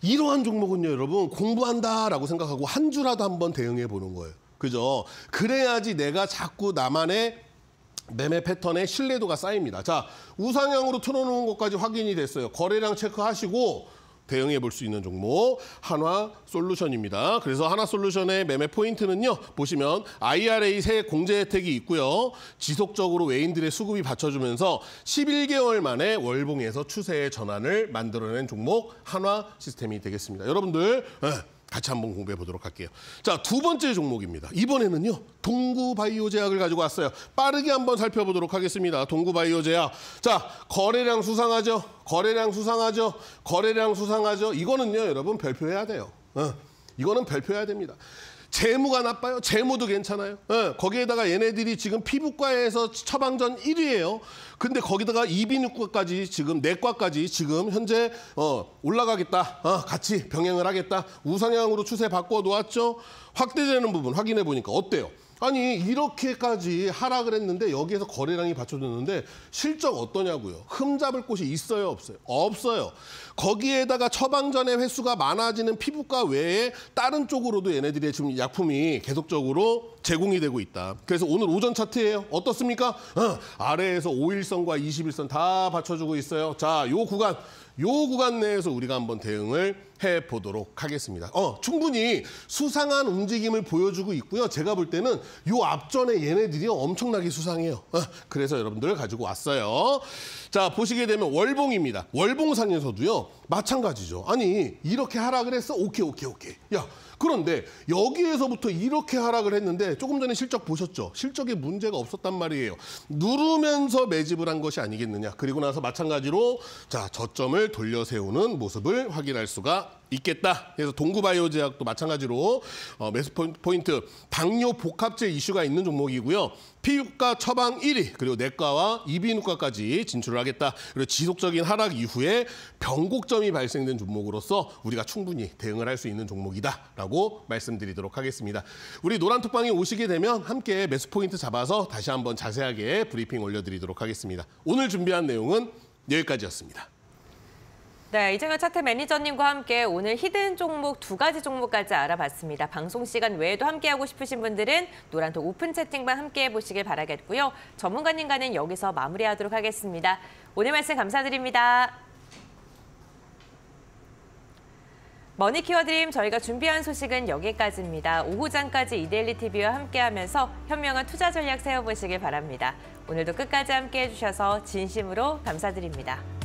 이러한 종목은요, 여러분, 공부한다라고 생각하고 한 주라도 한번 대응해 보는 거예요. 그죠? 그래야지 내가 자꾸 나만의 매매 패턴에 신뢰도가 쌓입니다. 자, 우상향으로 틀어놓은 것까지 확인이 됐어요. 거래량 체크하시고 대응해 볼 수 있는 종목 한화 솔루션입니다. 그래서 한화 솔루션의 매매 포인트는요. 보시면 IRA 새 공제 혜택이 있고요. 지속적으로 외인들의 수급이 받쳐주면서 11개월 만에 월봉에서 추세의 전환을 만들어낸 종목 한화 시스템이 되겠습니다. 여러분들 네. 같이 한번 공부해 보도록 할게요. 자, 두 번째 종목입니다. 이번에는요. 동구바이오제약을 가지고 왔어요. 빠르게 한번 살펴보도록 하겠습니다. 동구바이오제약. 자, 거래량 수상하죠. 거래량 수상하죠. 거래량 수상하죠. 이거는요, 여러분 별표해야 돼요. 어, 이거는 별표해야 됩니다. 재무가 나빠요. 재무도 괜찮아요. 네, 거기에다가 얘네들이 지금 피부과에서 처방전 1위예요. 근데 거기다가 이비인후과까지 지금 내과까지 지금 현재 어, 올라가겠다. 어, 같이 병행을 하겠다. 우상향으로 추세 바꿔 놓았죠. 확대되는 부분 확인해 보니까 어때요? 아니 이렇게까지 하라 그랬는데 여기에서 거래량이 받쳐줬는데 실적 어떠냐고요. 흠잡을 곳이 있어요 없어요? 없어요. 거기에다가 처방전의 횟수가 많아지는 피부과 외에 다른 쪽으로도 얘네들이 지금 약품이 계속적으로 제공이 되고 있다. 그래서 오늘 오전 차트예요. 어떻습니까? 어, 아래에서 5일선과 21선 다 받쳐주고 있어요. 자, 요 구간, 요 구간 내에서 우리가 한번 대응을 해보도록 하겠습니다. 어, 충분히 수상한 움직임을 보여주고 있고요. 제가 볼 때는 요 앞전에 얘네들이 엄청나게 수상해요. 어, 그래서 여러분들 가지고 왔어요. 자, 보시게 되면 월봉입니다. 월봉상에서도요. 마찬가지죠. 아니, 이렇게 하라 그랬어? 오케이, 오케이, 오케이. 야, 그런데 여기에서부터 이렇게 하락을 했는데 조금 전에 실적 보셨죠? 실적에 문제가 없었단 말이에요. 누르면서 매집을 한 것이 아니겠느냐. 그리고 나서 마찬가지로 자 저점을 돌려 세우는 모습을 확인할 수가 있겠다. 그래서 동구바이오제약도 마찬가지로 어, 매수 포인트 당뇨 복합제 이슈가 있는 종목이고요. 피부과 처방 1위 그리고 내과와 이비인후과까지 진출을 하겠다. 그리고 지속적인 하락 이후에 변곡점이 발생된 종목으로서 우리가 충분히 대응을 할 수 있는 종목이다라고 말씀드리도록 하겠습니다. 우리 노란톡방에 오시게 되면 함께 매수 포인트 잡아서 다시 한번 자세하게 브리핑 올려드리도록 하겠습니다. 오늘 준비한 내용은 여기까지였습니다. 네, 이정현 차트 매니저님과 함께 오늘 히든 종목 두 가지 종목까지 알아봤습니다. 방송 시간 외에도 함께하고 싶으신 분들은 노란톡 오픈 채팅방 함께해 보시길 바라겠고요. 전문가님과는 여기서 마무리하도록 하겠습니다. 오늘 말씀 감사드립니다. 머니 키워드림 저희가 준비한 소식은 여기까지입니다. 오후장까지 이데일리 TV와 함께하면서 현명한 투자 전략 세워보시길 바랍니다. 오늘도 끝까지 함께해 주셔서 진심으로 감사드립니다.